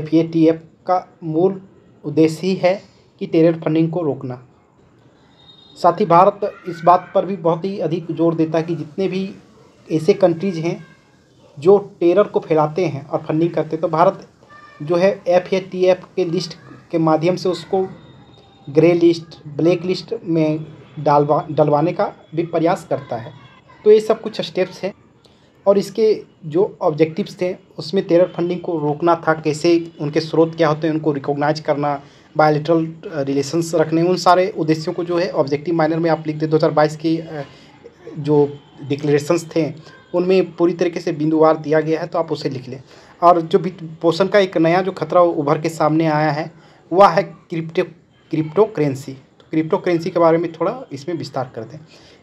एफ ए टी एफ का मूल उद्देश्य ही है कि टेरर फंडिंग को रोकना साथ ही भारत इस बात पर भी बहुत ही अधिक जोर देता है कि जितने भी ऐसे कंट्रीज हैं जो टेरर को फैलाते हैं और फंडिंग करते हैं तो भारत जो है एफ ए टी एफ के लिस्ट के माध्यम से उसको ग्रे लिस्ट ब्लैक लिस्ट में डालवा डलवाने का भी प्रयास करता है तो ये सब कुछ स्टेप्स हैं और इसके जो ऑब्जेक्टिव्स थे उसमें टेरर फंडिंग को रोकना था कैसे उनके स्रोत क्या होते हैं उनको रिकॉग्नाइज करना बायोलिट्रल रिलेशंस uh, रखने उन सारे उद्देश्यों को जो है ऑब्जेक्टिव माइनर में आप लिख दें दो हज़ार बाईस की uh, जो डिक्लेरेशंस थे उनमें पूरी तरीके से बिंदुवार दिया गया है तो आप उसे लिख लें और जो भी पोषण का एक नया जो खतरा उभर के सामने आया है वह है क्रिप्टो क्रिप्टो करेंसी तो क्रिप्टो करेंसी के बारे में थोड़ा इसमें विस्तार कर दें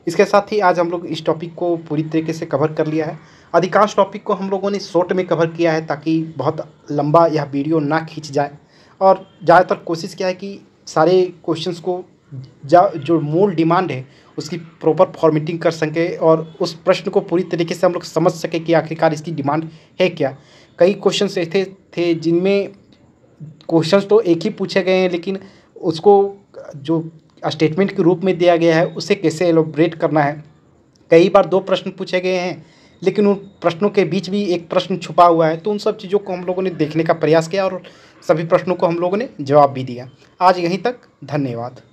इसके साथ ही आज हम लोग इस टॉपिक को पूरी तरीके से कवर कर लिया है अधिकांश टॉपिक को हम लोगों ने शॉर्ट में कवर किया है ताकि बहुत लंबा यह वीडियो ना खींच जाए और ज़्यादातर कोशिश किया है कि सारे क्वेश्चंस को जो मूल डिमांड है उसकी प्रॉपर फॉर्मेटिंग कर सकें और उस प्रश्न को पूरी तरीके से हम लोग समझ सकें कि आखिरकार इसकी डिमांड है क्या कई क्वेश्चन ऐसे थे, थे जिनमें क्वेश्चन तो एक ही पूछे गए हैं लेकिन उसको जो स्टेटमेंट के रूप में दिया गया है उसे कैसे एलोब्रेट करना है कई बार दो प्रश्न पूछे गए हैं लेकिन उन प्रश्नों के बीच भी एक प्रश्न छुपा हुआ है तो उन सब चीज़ों को हम लोगों ने देखने का प्रयास किया और सभी प्रश्नों को हम लोगों ने जवाब भी दिया आज यहीं तक धन्यवाद